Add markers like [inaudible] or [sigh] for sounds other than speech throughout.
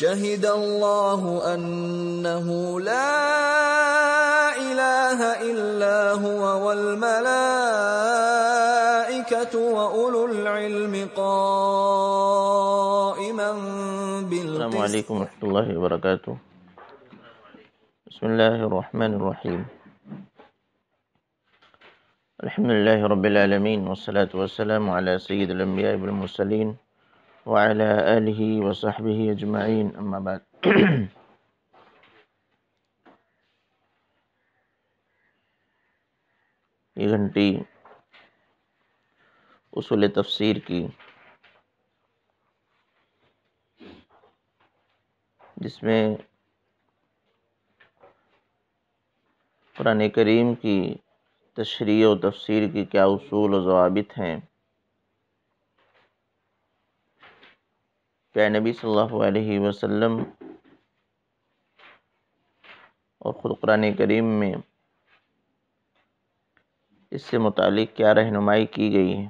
شهد الله أنه لا إله إلا هو والملائكة وأولو العلم قائما بالقسط السلام عليكم ورحمة الله وبركاته بسم الله الرحمن الرحيم الحمد لله رب العالمين والصلاة والسلام على سيد الأنبياء والمرسلين وعلى آله وصحبه أما بعد یہ گھنٹی اصول تفسیر کی جس میں قرآن کریم کی تشریح و تفسیر کی کیا اصول و ضوابط ہیں کیا نبی صلی اللہ علیہ وسلم اور خود قرآن کریم میں اس سے متعلق کیا رہنمائی کی گئی ہے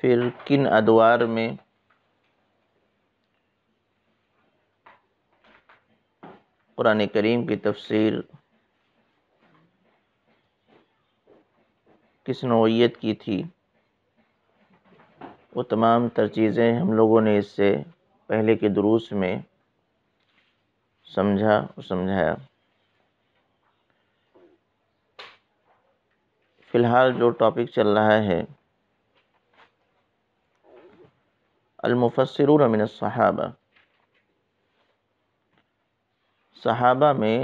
پھر کن ادوار میں قرآن کریم کی تفسیر کس نوعیت کی تھی وہ تمام تر چیزیں ہم لوگوں نے اس سے پہلے کے دروس میں سمجھا اور سمجھایا فی الحال جو ٹاپک چل رہا ہے المفسرون من الصحابہ صحابہ میں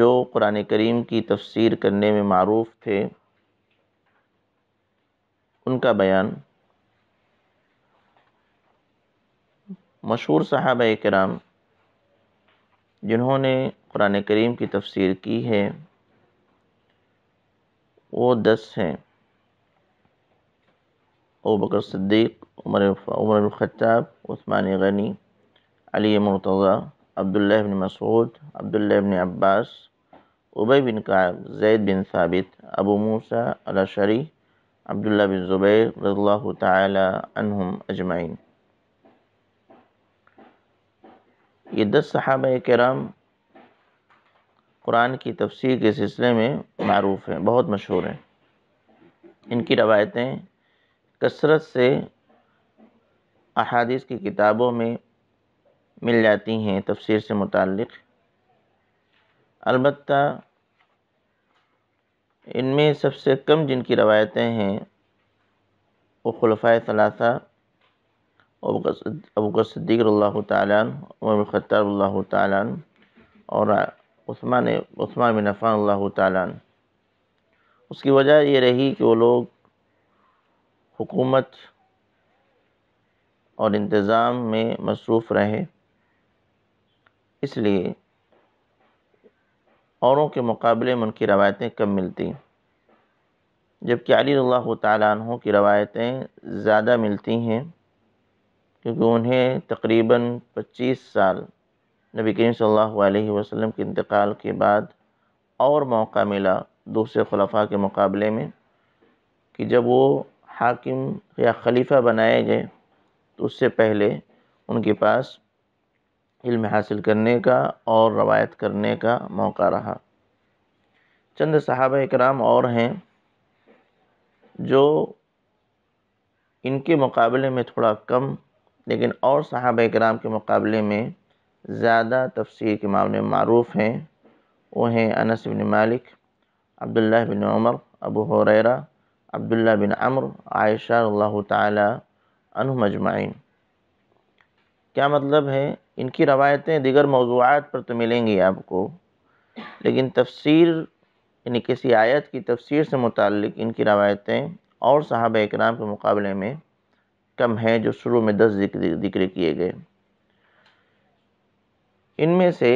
جو قرآن کریم کی تفسیر کرنے میں معروف تھے ان کا بیان مشہور صحابہ کرام جنہوں نے قرآن کریم کی تفسیر کی ہے وہ دس ہیں بکر صدیق عمر عمر الخطاب عثمان غنی علی عبداللہ بن مسعود عبداللہ بن عباس عبے بن کعب زید بن ثابت ابو علی شریح عبداللہ بن زبیر رضی اللہ تعالی عنہم اجمعین یہ دس صحابہ کرام قرآن کی تفسیر کے سلسلے میں معروف ہیں بہت مشہور ہیں ان کی روایتیں کثرت سے احادیث کی کتابوں میں مل جاتی ہیں تفسیر سے متعلق البتہ ان میں سب سے کم جن کی روایتیں ہیں وہ خلفائے ثلاثہ ابوکر صدی صدیق اللہ تعالیٰ عمر عمار اللہ تعالیٰ اور عثمان عثمان بن عفان اللہ تعالیٰ اس کی وجہ یہ رہی کہ وہ لوگ حکومت اور انتظام میں مصروف رہے اس لیے اوروں کے مقابلے میں ان کی روایتیں کم ملتی جبکہ علی اللہ تعالیٰ عنہ کی روایتیں زیادہ ملتی ہیں کیونکہ انہیں تقریباً پچیس سال نبی کریم صلی اللہ علیہ وسلم کے انتقال کے بعد اور موقع ملا دوسرے خلفاء کے مقابلے میں کہ جب وہ حاکم یا خلیفہ بنائے گئے تو اس سے پہلے ان کے پاس علم حاصل کرنے کا اور روایت کرنے کا موقع رہا چند صحابہ اکرام اور ہیں جو ان کے مقابلے میں تھوڑا کم لیکن اور صحابہ اکرام کے مقابلے میں زیادہ تفسیر کے معاملے معروف ہیں وہ ہیں انس بن مالک عبداللہ بن عمر ابو حریرہ عبداللہ بن عمر عائشہ اللہ تعالی عنہ مجمعین کیا مطلب ہے ان کی روایتیں دیگر موضوعات پر تو ملیں گی آپ کو لیکن تفسیر یعنی کسی آیت کی تفسیر سے متعلق ان کی روایتیں اور صحابہ اکرام کے مقابلے میں کم ہیں جو شروع میں دس ذکر ذکر کیے گئے ان میں سے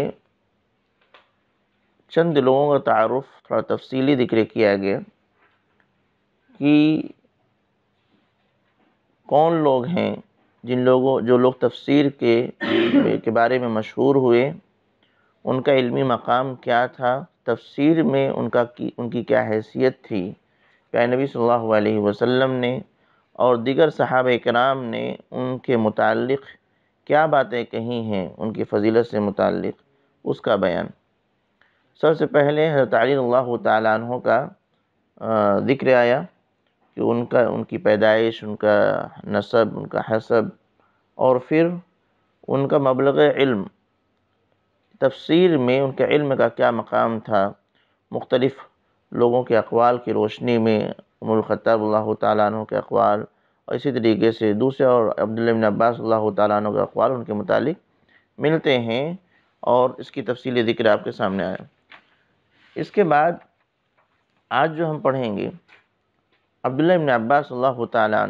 چند لوگوں کا تعارف تھوڑا تفصیلی ذکر کیا گیا کہ کون لوگ ہیں جن لوگوں جو لوگ تفسیر کے [coughs] کے بارے میں مشہور ہوئے ان کا علمی مقام کیا تھا تفسیر میں ان کا کی ان کی کیا حیثیت تھی پی نبی صلی اللہ علیہ وسلم نے اور دیگر صحابہ کرام نے ان کے متعلق کیا باتیں کہی ہیں ان کی فضیلت سے متعلق اس کا بیان سب سے پہلے حضرت علی اللہ تعالیٰ عنہ کا ذکر آیا کہ ان کا ان کی پیدائش ان کا نصب ان کا حسب اور پھر ان کا مبلغ علم تفسیر میں ان کے علم کا کیا مقام تھا مختلف لوگوں کے اقوال کی روشنی میں الخطاب اللہ تعالیٰ عنہ کے اقوال اور اسی طریقے سے دوسرے اور بن عباس اللہ تعالیٰ عنہ کے اقوال ان کے متعلق ملتے ہیں اور اس کی تفصیلی ذکر آپ کے سامنے آیا اس کے بعد آج جو ہم پڑھیں گے عبداللہ ابن عباس اللہ تعالیٰ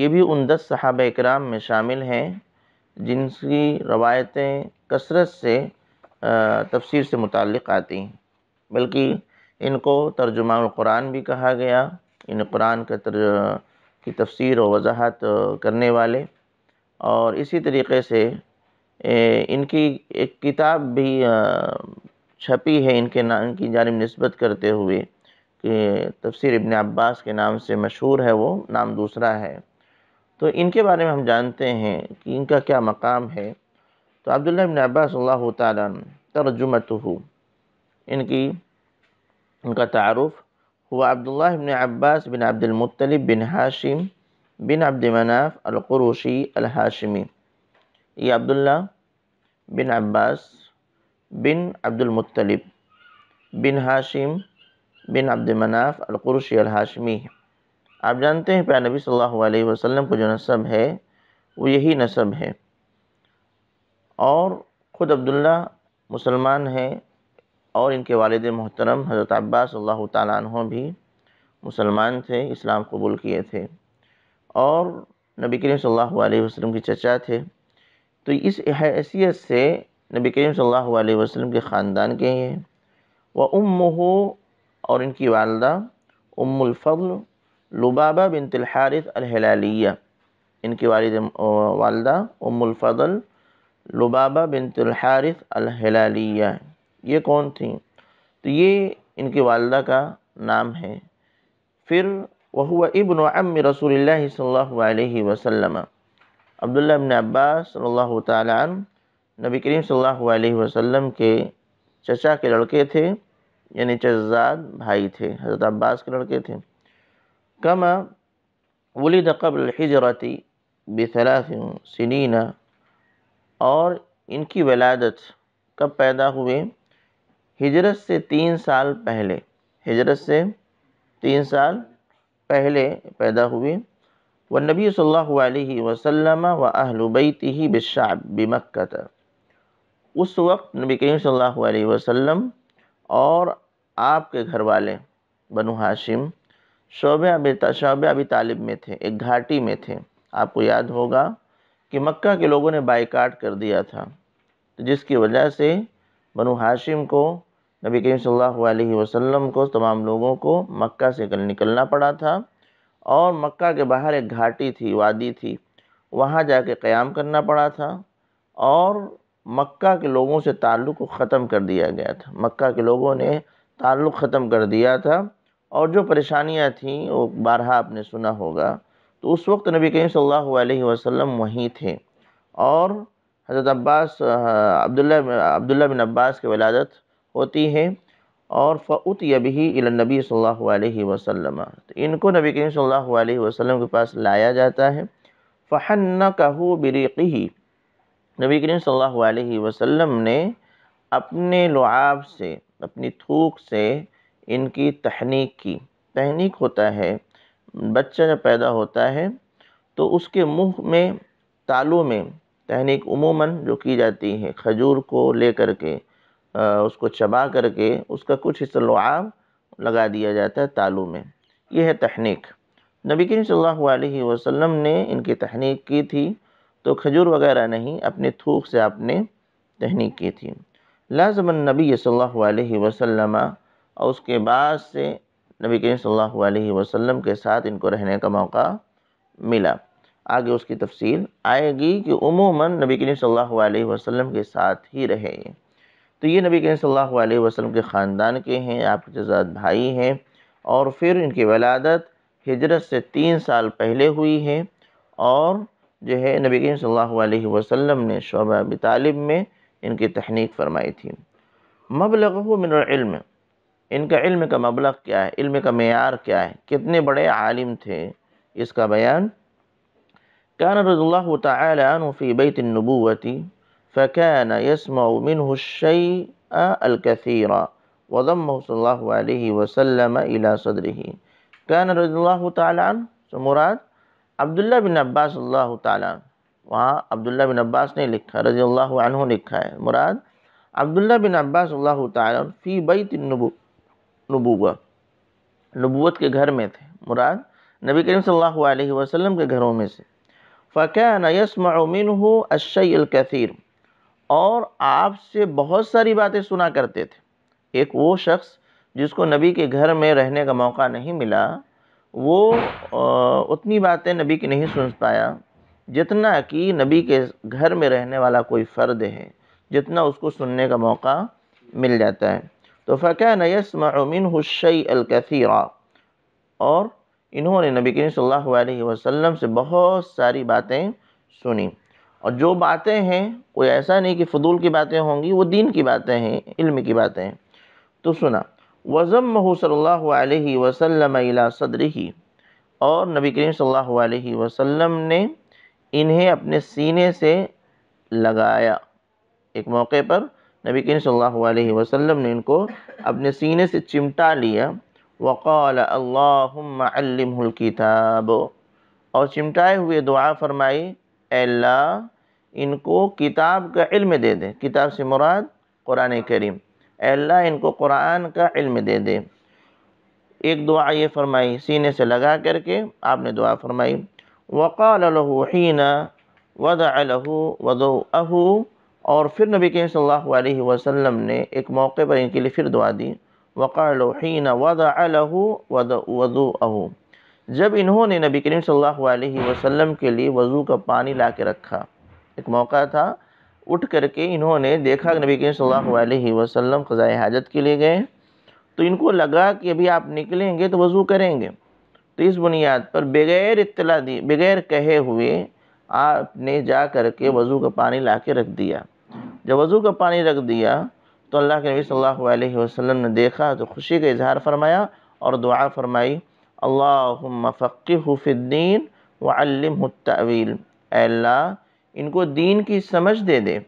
یہ بھی ان دس صحابہ اکرام میں شامل ہیں جن کی روایتیں کثرت سے تفسیر سے متعلق آتی ہیں بلکہ ان کو ترجمان القرآن بھی کہا گیا ان یعنی قرآن کی تفسیر و وضاحت کرنے والے اور اسی طریقے سے ان کی ایک کتاب بھی چھپی ہے ان کے نام کی جانب نسبت کرتے ہوئے تفسیر ابن عباس کے نام سے مشہور ہے وہ نام دوسرا ہے تو ان کے بارے میں ہم جانتے ہیں کہ ان کا کیا مقام ہے تو عبداللہ ابن عباس اللہ تعالیٰ ترجمتہ ان کی ان کا تعارف ہوا عبداللہ ابن عباس بن عبد المطلب بن ہاشم بن عبد مناف القروشی الحاشمی یہ عبداللہ بن عباس بن عبد المطلب بن ہاشم بن عبد مناف القرشی الحاشمی آپ جانتے ہیں پیار نبی صلی اللہ علیہ وسلم کو جو نصب ہے وہ یہی نصب ہے اور خود عبداللہ مسلمان ہے اور ان کے والد محترم حضرت عباس صلی اللہ تعالیٰ عنہ بھی مسلمان تھے اسلام قبول کیے تھے اور نبی کریم صلی اللہ علیہ وسلم کی چچا تھے تو اس حیثیت سے نبی کریم صلی اللہ علیہ وسلم کے خاندان کے ہیں وہ ہو اور ان کی والدہ ام الفضل لبابہ بنت الحارث الحلالیہ ان کی والد والدہ ام الفضل لبابہ بنت الحارث الحلالیہ یہ کون تھیں تو یہ ان کی والدہ کا نام ہے پھر وہ عم رسول اللہ صلی اللہ علیہ وسلم عبداللہ عباس صلی اللہ تعالیٰ نبی کریم صلی اللہ علیہ وسلم کے چچا کے لڑکے تھے یعنی چزاد بھائی تھے حضرت عباس کے لڑکے تھے کما ولد قبل الحجرتی بثلاث سنین اور ان کی ولادت کب پیدا ہوئے ہجرت سے تین سال پہلے ہجرت سے تین سال پہلے پیدا ہوئے والنبی صلی اللہ علیہ وسلم و اہل بشاب بالشعب بمکہ اس وقت نبی کریم صلی اللہ علیہ وسلم اور آپ کے گھر والے بنو ہاشم شعبہ ابی طالب میں تھے ایک گھاٹی میں تھے آپ کو یاد ہوگا کہ مکہ کے لوگوں نے بائیکاٹ کر دیا تھا جس کی وجہ سے بنو ہاشم کو نبی کریم صلی اللہ علیہ وسلم کو تمام لوگوں کو مکہ سے نکلنا پڑا تھا اور مکہ کے باہر ایک گھاٹی تھی وادی تھی وہاں جا کے قیام کرنا پڑا تھا اور مکہ کے لوگوں سے تعلق کو ختم کر دیا گیا تھا مکہ کے لوگوں نے تعلق ختم کر دیا تھا اور جو پریشانیاں تھیں وہ بارہا آپ نے سنا ہوگا تو اس وقت نبی کریم صلی اللہ علیہ وسلم وہیں تھے اور حضرت عباس عبداللہ عبداللہ بن عباس کے ولادت ہوتی ہے اور فعت یبی النبی صلی اللہ علیہ وسلم تو ان کو نبی کریم صلی اللہ علیہ وسلم کے پاس لایا جاتا ہے فہن نہ کہو نبی کریم صلی اللہ علیہ وسلم نے اپنے لعاب سے اپنی تھوک سے ان کی تحنیک کی تحنیک ہوتا ہے بچہ جب پیدا ہوتا ہے تو اس کے منہ میں تالوں میں تحنیک عموماً جو کی جاتی ہے کھجور کو لے کر کے اس کو چبا کر کے اس کا کچھ حصہ لعاب لگا دیا جاتا ہے تالوں میں یہ ہے تحنیک نبی کریم صلی اللہ علیہ وسلم نے ان کی تحنیک کی تھی تو کھجور وغیرہ نہیں اپنے تھوک سے آپ نے تحنیک کی تھی لازم النبی صلی اللہ علیہ وسلم اور اس کے بعد سے نبی کریم صلی اللہ علیہ وسلم کے ساتھ ان کو رہنے کا موقع ملا آگے اس کی تفصیل آئے گی کہ عموماً نبی کریم صلی اللہ علیہ وسلم کے ساتھ ہی رہے گی تو یہ نبی کریم صلی اللہ علیہ وسلم کے خاندان کے ہیں آپ کے جزاد بھائی ہیں اور پھر ان کی ولادت ہجرت سے تین سال پہلے ہوئی ہے اور جو ہے نبی کریم صلی اللہ علیہ وسلم نے شعبہ طالب میں ان کی تحنیک فرمائی تھی مبلغ العلم ان کا علم کا مبلغ کیا ہے علم کا معیار کیا ہے کتنے بڑے عالم تھے اس کا بیان کان رضی اللہ تعالی عنہ فی بیت النبوتی فکان یسمع منہ حسین الکثیرہ وضمہ صلی اللہ علیہ وسلم الی صدرہی کان رضی اللہ تعالی عنہ سمراد عبداللہ بن عباس اللہ تعالیٰ وہاں عبداللہ بن عباس نے لکھا رضی اللہ عنہ لکھا ہے مراد عبداللہ بن عباس اللہ تعالیٰ فی بیت نبوہ نبوت کے گھر میں تھے مراد نبی کریم صلی اللہ علیہ وسلم کے گھروں میں سے فَكَانَ يَسْمَعُ مِنْهُ الشَّيْءِ الْكَثِيرُ اور آپ سے بہت ساری باتیں سنا کرتے تھے ایک وہ شخص جس کو نبی کے گھر میں رہنے کا موقع نہیں ملا وہ اتنی باتیں نبی کی نہیں سن پایا جتنا کہ نبی کے گھر میں رہنے والا کوئی فرد ہے جتنا اس کو سننے کا موقع مل جاتا ہے تو فقیہ یسمع معومین الشیء الکفیع اور انہوں نے نبی کریم صلی اللہ علیہ وسلم سے بہت ساری باتیں سنی اور جو باتیں ہیں کوئی ایسا نہیں کہ فضول کی باتیں ہوں گی وہ دین کی باتیں ہیں علم کی باتیں ہیں تو سنا وزم صلی اللہ علیہ وسلم صدریحی اور نبی کریم صلی اللہ علیہ وسلم نے انہیں اپنے سینے سے لگایا ایک موقع پر نبی کریم صلی اللہ علیہ وسلم نے ان کو اپنے سینے سے چمٹا لیا وقال اللہم علمہ الکتاب اور چمٹائے ہوئے دعا فرمائی اے اللہ ان کو کتاب کا علم دے دے کتاب سے مراد قرآن کریم اے اللہ ان کو قرآن کا علم دے دے ایک دعا یہ فرمائی سینے سے لگا کر کے آپ نے دعا فرمائی حِينَ وَدَعَ لَهُ اہ اور پھر نبی کریم صلی اللہ علیہ وسلم نے ایک موقع پر ان کے لیے پھر دعا دی وَقَالَ لَهُ حِينَ وَدَعَ لَهُ دد جب انہوں نے نبی کریم صلی اللہ علیہ وسلم کے لیے وضو کا پانی لا کے رکھا ایک موقع تھا اٹھ کر کے انہوں نے دیکھا کہ نبی کریم صلی اللہ علیہ وسلم قضاء حاجت کے لیے گئے تو ان کو لگا کہ ابھی آپ نکلیں گے تو وضو کریں گے تو اس بنیاد پر بغیر اطلاع دی بغیر کہے ہوئے آپ نے جا کر کے وضو کا پانی لا کے رکھ دیا جب وضو کا پانی رکھ دیا تو اللہ کے نبی صلی اللہ علیہ وسلم نے دیکھا تو خوشی کا اظہار فرمایا اور دعا فرمائی اللہ مفقی فی الدین و علم اے اللہ ان کو دین کی سمجھ دے دے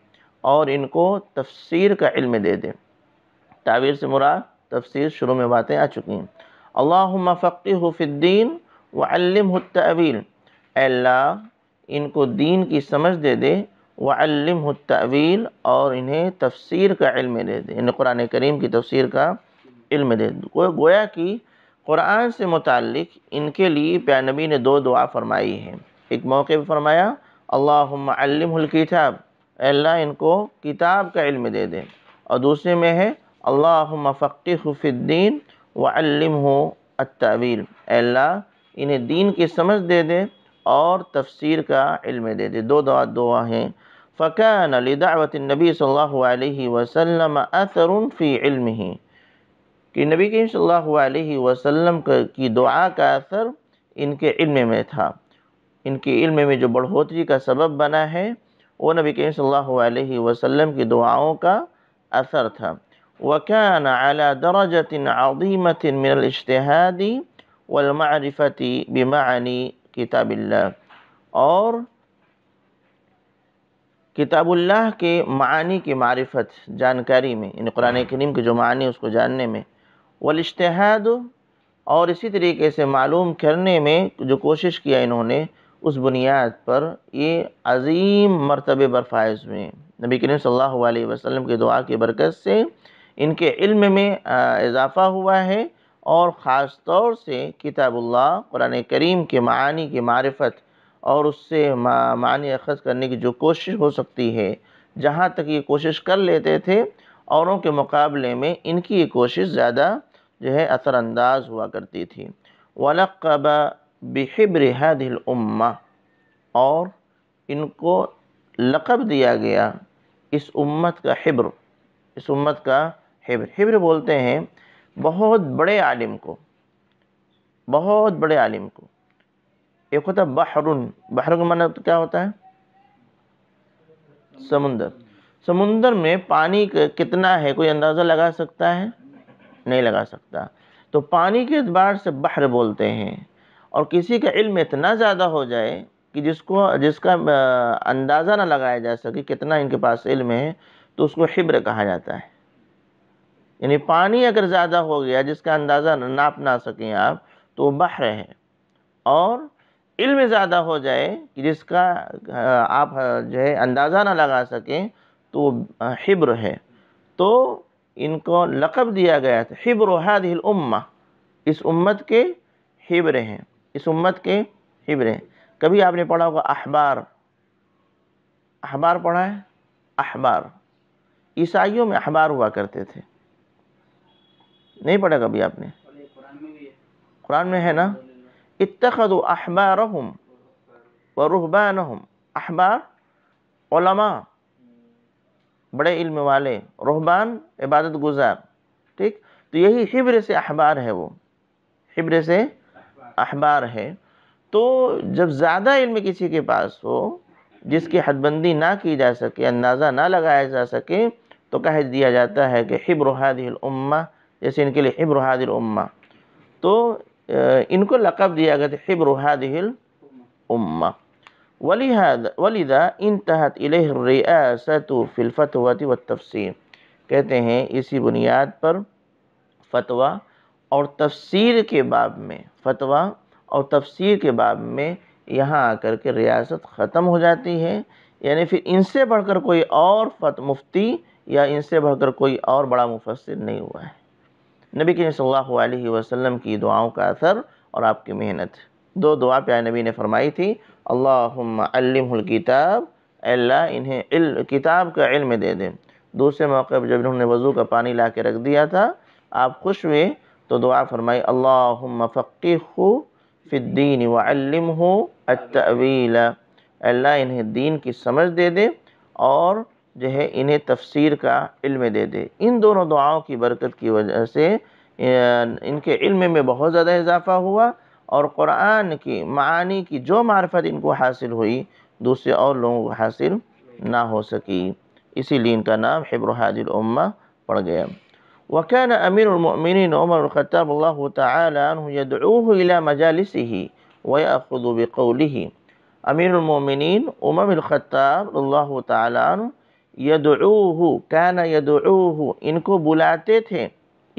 اور ان کو تفسیر کا علم دے دے تعویر سے مراد تفسیر شروع میں باتیں آ چکی ہیں اللہم فقیہ فی الدین وعلمہ التعویل اے اللہ ان کو دین کی سمجھ دے دے وعلمہ التعویل اور انہیں تفسیر کا علم دے دے انہیں یعنی قرآن کریم کی تفسیر کا علم دے دے گویا کہ قرآن سے متعلق ان کے لیے پیانبی نے دو دعا فرمائی ہے ایک موقع پہ فرمایا اللہم علم الکتاب اے اللہ ان کو کتاب کا علم دے دے اور دوسرے میں ہے اللہم فقیخ فی الدین و علم ہو اللہ انہیں دین کی سمجھ دے دے اور تفسیر کا علم دے دے دو دعا دعا ہیں فقر لدعوت النبی صلی اللہ علیہ وسلم اثر فی ہی کہ نبی کریم صلی اللہ علیہ وسلم کی دعا کا اثر ان کے علم میں تھا ان کے علم میں جو بڑھوتری کا سبب بنا ہے وہ نبی کریم صلی اللہ علیہ وسلم کی دعاؤں کا اثر تھا وَكَانَ عَلَى دَرَجَةٍ عَظِيمَةٍ مِنَ درجن وَالْمَعْرِفَةِ بِمَعَنِ کتاب اللہ اور کتاب اللہ کے معنی کی معرفت جانکاری میں یعنی قرآن کریم کے جو معنی اس کو جاننے میں والاشتہاد اور اسی طریقے سے معلوم کرنے میں جو کوشش کیا انہوں نے اس بنیاد پر یہ عظیم مرتبہ برفائز میں نبی کریم صلی اللہ علیہ وسلم کے دعا کے برکت سے ان کے علم میں اضافہ ہوا ہے اور خاص طور سے کتاب اللہ قرآن کریم کے معانی کی معرفت اور اس سے معنی اخذ کرنے کی جو کوشش ہو سکتی ہے جہاں تک یہ کوشش کر لیتے تھے اوروں کے مقابلے میں ان کی یہ کوشش زیادہ جو ہے انداز ہوا کرتی تھی وَلَقَّبَ بحبر هذه الامہ اور ان کو لقب دیا گیا اس امت کا حبر اس امت کا حبر حبر بولتے ہیں بہت بڑے عالم کو بہت بڑے عالم کو ایک ہوتا ہے بحرن بحر معنی کیا ہوتا ہے سمندر سمندر میں پانی کتنا ہے کوئی اندازہ لگا سکتا ہے نہیں لگا سکتا تو پانی کے اعتبار سے بحر بولتے ہیں اور کسی کا علم اتنا زیادہ ہو جائے کہ جس کو جس کا اندازہ نہ لگایا جا سکے کتنا ان کے پاس علم ہے تو اس کو حبر کہا جاتا ہے یعنی پانی اگر زیادہ ہو گیا جس کا اندازہ ناپ نہ سکیں آپ تو وہ بحر ہے اور علم زیادہ ہو جائے کہ جس کا آپ جو ہے اندازہ نہ لگا سکیں تو وہ حبر ہے تو ان کو لقب دیا گیا تھا حبر و حاد اس امت کے حبر ہیں اس امت کے ہیں کبھی آپ نے پڑھا ہوگا احبار احبار پڑھا ہے احبار عیسائیوں میں احبار ہوا کرتے تھے نہیں پڑھا کبھی آپ نے قرآن میں ہے نا اتخذوا احبارهم احبارحم و احبار علماء بڑے علم والے رہبان عبادت گزار ٹھیک تو یہی حبر سے احبار ہے وہ حبر سے احبار ہے تو جب زیادہ علم کسی کے پاس ہو جس کی حد بندی نہ کی جا سکے اندازہ نہ لگایا جا سکے تو کہہ دیا جاتا ہے کہ حبر الامہ جیسے ان کے لیے حادی الامہ تو ان کو لقب دیا گیا تھا حادی الامہ ولیدہ انتہت الیہ الہرآۃ فی الفتوات والتفسیر کہتے ہیں اسی بنیاد پر فتویٰ اور تفسیر کے باب میں فتویٰ اور تفسیر کے باب میں یہاں آ کر کے ریاست ختم ہو جاتی ہے یعنی پھر ان سے بڑھ کر کوئی اور مفتی یا ان سے بڑھ کر کوئی اور بڑا مفسر نہیں ہوا ہے نبی کریم صلی اللہ علیہ وسلم کی دعاؤں کا اثر اور آپ کی محنت دو دعا پیا نبی نے فرمائی تھی اللہم علم الکتاب اللہ انہیں علم کتاب کا علم دے دیں دوسرے موقع پر جب انہوں نے وضو کا پانی لا کے رکھ دیا تھا آپ خوش ہوئے تو دعا فرمائی اللہم فقیخ فی الدین وعلمہ التعویل اللہ انہیں دین کی سمجھ دے دے اور جو ہے انہیں تفسیر کا علم دے دے ان دونوں دعاؤں کی برکت کی وجہ سے ان کے علم میں بہت زیادہ اضافہ ہوا اور قرآن کی معانی کی جو معرفت ان کو حاصل ہوئی دوسرے اور لوگوں کو حاصل نہ ہو سکی اسی لیے ان کا نام حبر حاج الامہ پڑ گیا وكان أمير المؤمنين عمر الخطاب الله تعالى الا يدعوه إلى مجالسه ويأخذ بقوله عمر المؤمنين اللہ الخطاب الله تعالى کیا یدعوه كان يدعوه ان کو بلاتے تھے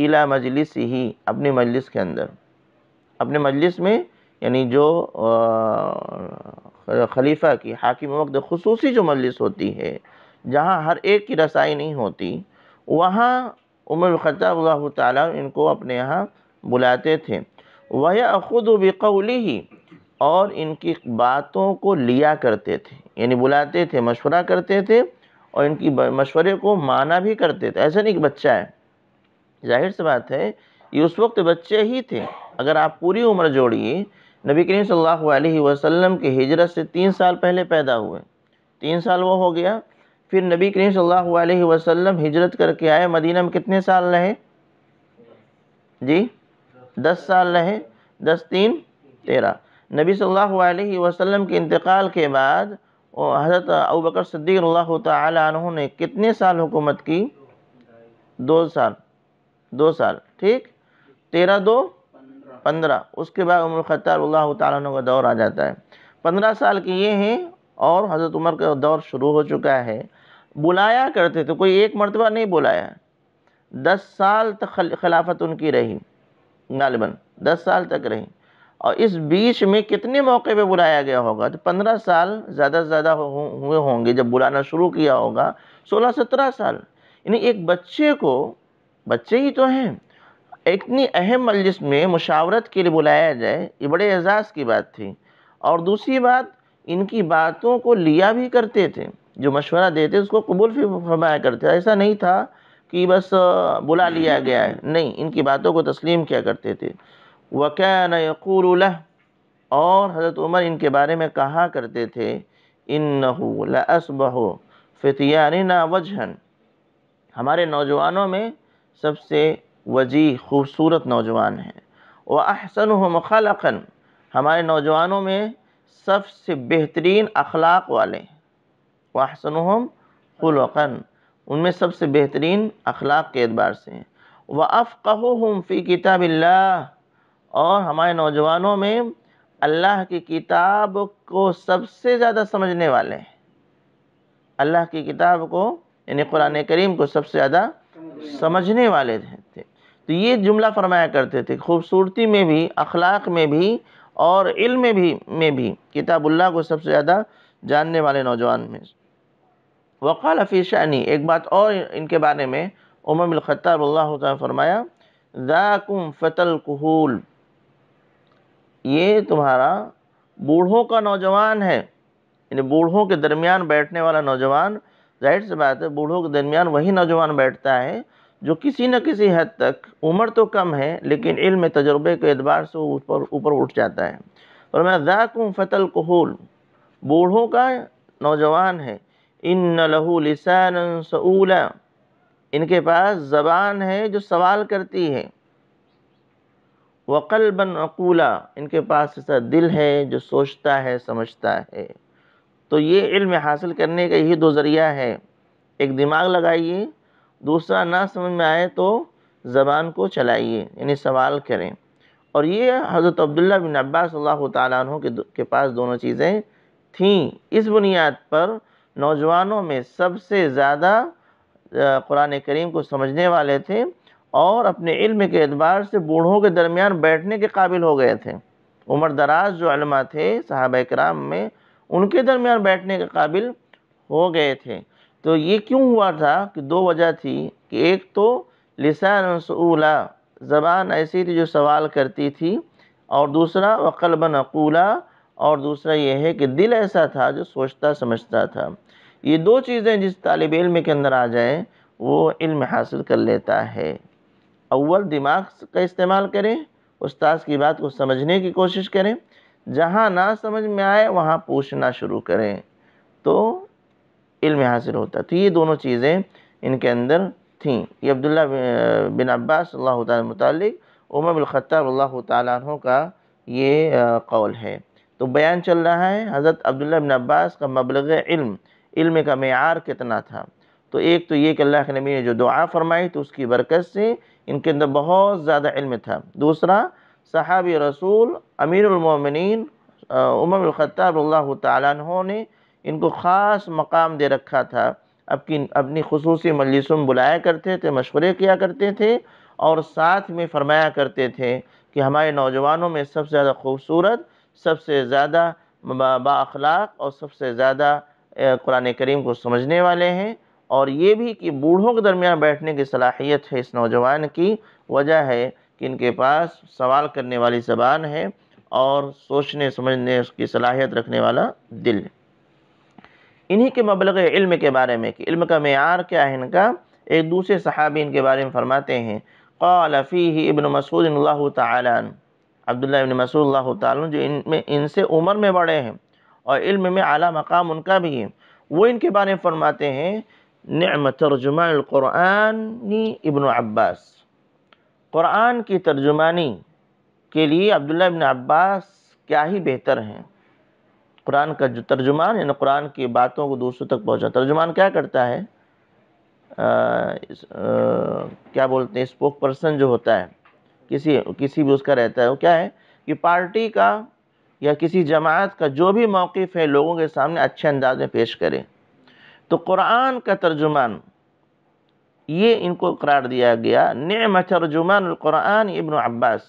الا مجلسی ہی اپنے مجلس کے اندر اپنے مجلس میں یعنی جو خلیفہ کی حاکم وقت خصوصی جو مجلس ہوتی ہے جہاں ہر ایک کی رسائی نہیں ہوتی وہاں عمر خطاب اللہ تعالیٰ ان کو اپنے یہاں بلاتے تھے وہ بِقَوْلِهِ بقولی ہی اور ان کی باتوں کو لیا کرتے تھے یعنی بلاتے تھے مشورہ کرتے تھے اور ان کی مشورے کو مانا بھی کرتے تھے ایسا نہیں کہ بچہ ہے ظاہر سی بات ہے یہ اس وقت بچے ہی تھے اگر آپ پوری عمر جوڑیے نبی کریم صلی اللہ علیہ وسلم کی ہجرت سے تین سال پہلے پیدا ہوئے تین سال وہ ہو گیا پھر نبی کریم صلی اللہ علیہ وسلم ہجرت کر کے آئے مدینہ میں کتنے سال رہے جی دس سال رہے دس تین تیرہ نبی صلی اللہ علیہ وسلم کے انتقال کے بعد حضرت ابوبکر صدیق اللہ تعالی عنہ نے کتنے سال حکومت کی دو سال دو سال ٹھیک تیرہ دو پندرہ اس کے بعد عمر خطار اللہ تعالیٰ عنہ کا دور آ جاتا ہے پندرہ سال کی یہ ہیں اور حضرت عمر کا دور شروع ہو چکا ہے بلایا کرتے تھے کوئی ایک مرتبہ نہیں بلایا دس سال تک خلافت ان کی رہی غالباً دس سال تک رہی اور اس بیچ میں کتنے موقع پہ بلایا گیا ہوگا تو پندرہ سال زیادہ سے زیادہ ہوئے ہوں گے جب بلانا شروع کیا ہوگا سولہ سترہ سال یعنی ایک بچے کو بچے ہی تو ہیں اتنی اہم مجلس میں مشاورت کے لیے بلایا جائے یہ بڑے اعزاز کی بات تھی اور دوسری بات ان کی باتوں کو لیا بھی کرتے تھے جو مشورہ دیتے اس کو قبول بھی فرمایا کرتے ایسا نہیں تھا کہ بس بلا لیا گیا ہے نہیں ان کی باتوں کو تسلیم کیا کرتے تھے وَكَانَ يَقُولُ لَهُ اور حضرت عمر ان کے بارے میں کہا کرتے تھے اِنَّهُ لَأَصْبَحُ فِتِيَانِنَا ہو ہمارے نوجوانوں میں سب سے وجیح خوبصورت نوجوان ہیں وَأَحْسَنُهُمْ خَلَقًا ہمارے نوجوانوں میں سب سے بہترین اخلاق والے ہیں وحسن و ان میں سب سے بہترین اخلاق کے اعتبار سے ہیں و فِي كِتَابِ فی کتاب اللہ اور ہمارے نوجوانوں میں اللہ کی کتاب کو سب سے زیادہ سمجھنے والے ہیں اللہ کی کتاب کو یعنی قرآن کریم کو سب سے زیادہ سمجھنے والے تھے تو یہ جملہ فرمایا کرتے تھے خوبصورتی میں بھی اخلاق میں بھی اور علم بھی میں بھی کتاب اللہ کو سب سے زیادہ جاننے والے نوجوان میں وقال فی شعنی ایک بات اور ان کے بارے میں عمر الخطاب اللہ تعالیٰ فرمایا ذاکم فتل کہول یہ تمہارا بوڑھوں کا نوجوان ہے یعنی بوڑھوں کے درمیان بیٹھنے والا نوجوان ظاہر سی بات ہے بوڑھوں کے درمیان وہی نوجوان بیٹھتا ہے جو کسی نہ کسی حد تک عمر تو کم ہے لیکن علم تجربے کے اعتبار سے اوپر اوپر اٹھ جاتا ہے فرمایا ذاکم فتل کہول بوڑھوں کا نوجوان ہے ان لسان نلہلی ان کے پاس زبان ہے جو سوال کرتی ہے وقل عقولا ان کے پاس ایسا دل ہے جو سوچتا ہے سمجھتا ہے تو یہ علم حاصل کرنے کا یہی دو ذریعہ ہے ایک دماغ لگائیے دوسرا نہ سمجھ میں آئے تو زبان کو چلائیے یعنی سوال کریں اور یہ حضرت عبداللہ بن عباس صلی اللہ عنہ کے پاس دونوں چیزیں تھیں اس بنیاد پر نوجوانوں میں سب سے زیادہ قرآن کریم کو سمجھنے والے تھے اور اپنے علم کے اعتبار سے بوڑھوں کے درمیان بیٹھنے کے قابل ہو گئے تھے عمر دراز جو علماء تھے صحابہ کرام میں ان کے درمیان بیٹھنے کے قابل ہو گئے تھے تو یہ کیوں ہوا تھا کہ دو وجہ تھی کہ ایک تو لسان سعولہ زبان ایسی تھی جو سوال کرتی تھی اور دوسرا وقل ب اور دوسرا یہ ہے کہ دل ایسا تھا جو سوچتا سمجھتا تھا یہ دو چیزیں جس طالب علم کے اندر آ جائیں وہ علم حاصل کر لیتا ہے اول دماغ کا استعمال کریں استاذ کی بات کو سمجھنے کی کوشش کریں جہاں نہ سمجھ میں آئے وہاں پوچھنا شروع کریں تو علم حاصل ہوتا تو یہ دونوں چیزیں ان کے اندر تھیں یہ عبداللہ بن عباس اللہ تعالیٰ متعلق عمر بالخطہ اللہ تعالیٰ عنہ کا یہ قول ہے تو بیان چل رہا ہے حضرت عبداللہ بن عباس کا مبلغ علم علم کا معیار کتنا تھا تو ایک تو یہ کہ اللہ کے نبی نے جو دعا فرمائی تو اس کی برکت سے ان کے اندر بہت زیادہ علم تھا دوسرا صحابی رسول امیر المومنین عمر الخطاب اللہ تعالیٰ عنہ نے ان کو خاص مقام دے رکھا تھا اپ کی اپنی خصوصی مجلسوں بلایا کرتے تھے مشورے کیا کرتے تھے اور ساتھ میں فرمایا کرتے تھے کہ ہمارے نوجوانوں میں سب سے زیادہ خوبصورت سب سے زیادہ با اخلاق اور سب سے زیادہ قرآن کریم کو سمجھنے والے ہیں اور یہ بھی کہ بوڑھوں کے درمیان بیٹھنے کی صلاحیت ہے اس نوجوان کی وجہ ہے کہ ان کے پاس سوال کرنے والی زبان ہے اور سوچنے سمجھنے اس کی صلاحیت رکھنے والا دل انہی کے مبلغ علم کے بارے میں کہ علم کا معیار کیا ہے ان کا ایک دوسرے صحابی ان کے بارے میں فرماتے ہیں فیہ ابن مسعود اللہ تعالیٰ عبداللہ ابن مسعود اللہ تعالیٰ جو ان میں ان سے عمر میں بڑے ہیں اور علم میں اعلیٰ مقام ان کا بھی ہے وہ ان کے بارے میں فرماتے ہیں نعم ترجمہ القرآن ابن عباس قرآن کی ترجمانی کے لیے عبداللہ ابن عباس کیا ہی بہتر ہیں قرآن کا جو ترجمان یعنی قرآن کی باتوں کو دوسروں تک پہنچا ترجمان کیا کرتا ہے آ, آ, کیا بولتے ہیں اسپوک پرسن جو ہوتا ہے کسی کسی بھی اس کا رہتا ہے وہ کیا ہے کہ پارٹی کا یا کسی جماعت کا جو بھی موقف ہے لوگوں کے سامنے اچھے انداز میں پیش کرے تو قرآن کا ترجمان یہ ان کو قرار دیا گیا نعم ترجمان القرآن ابن عباس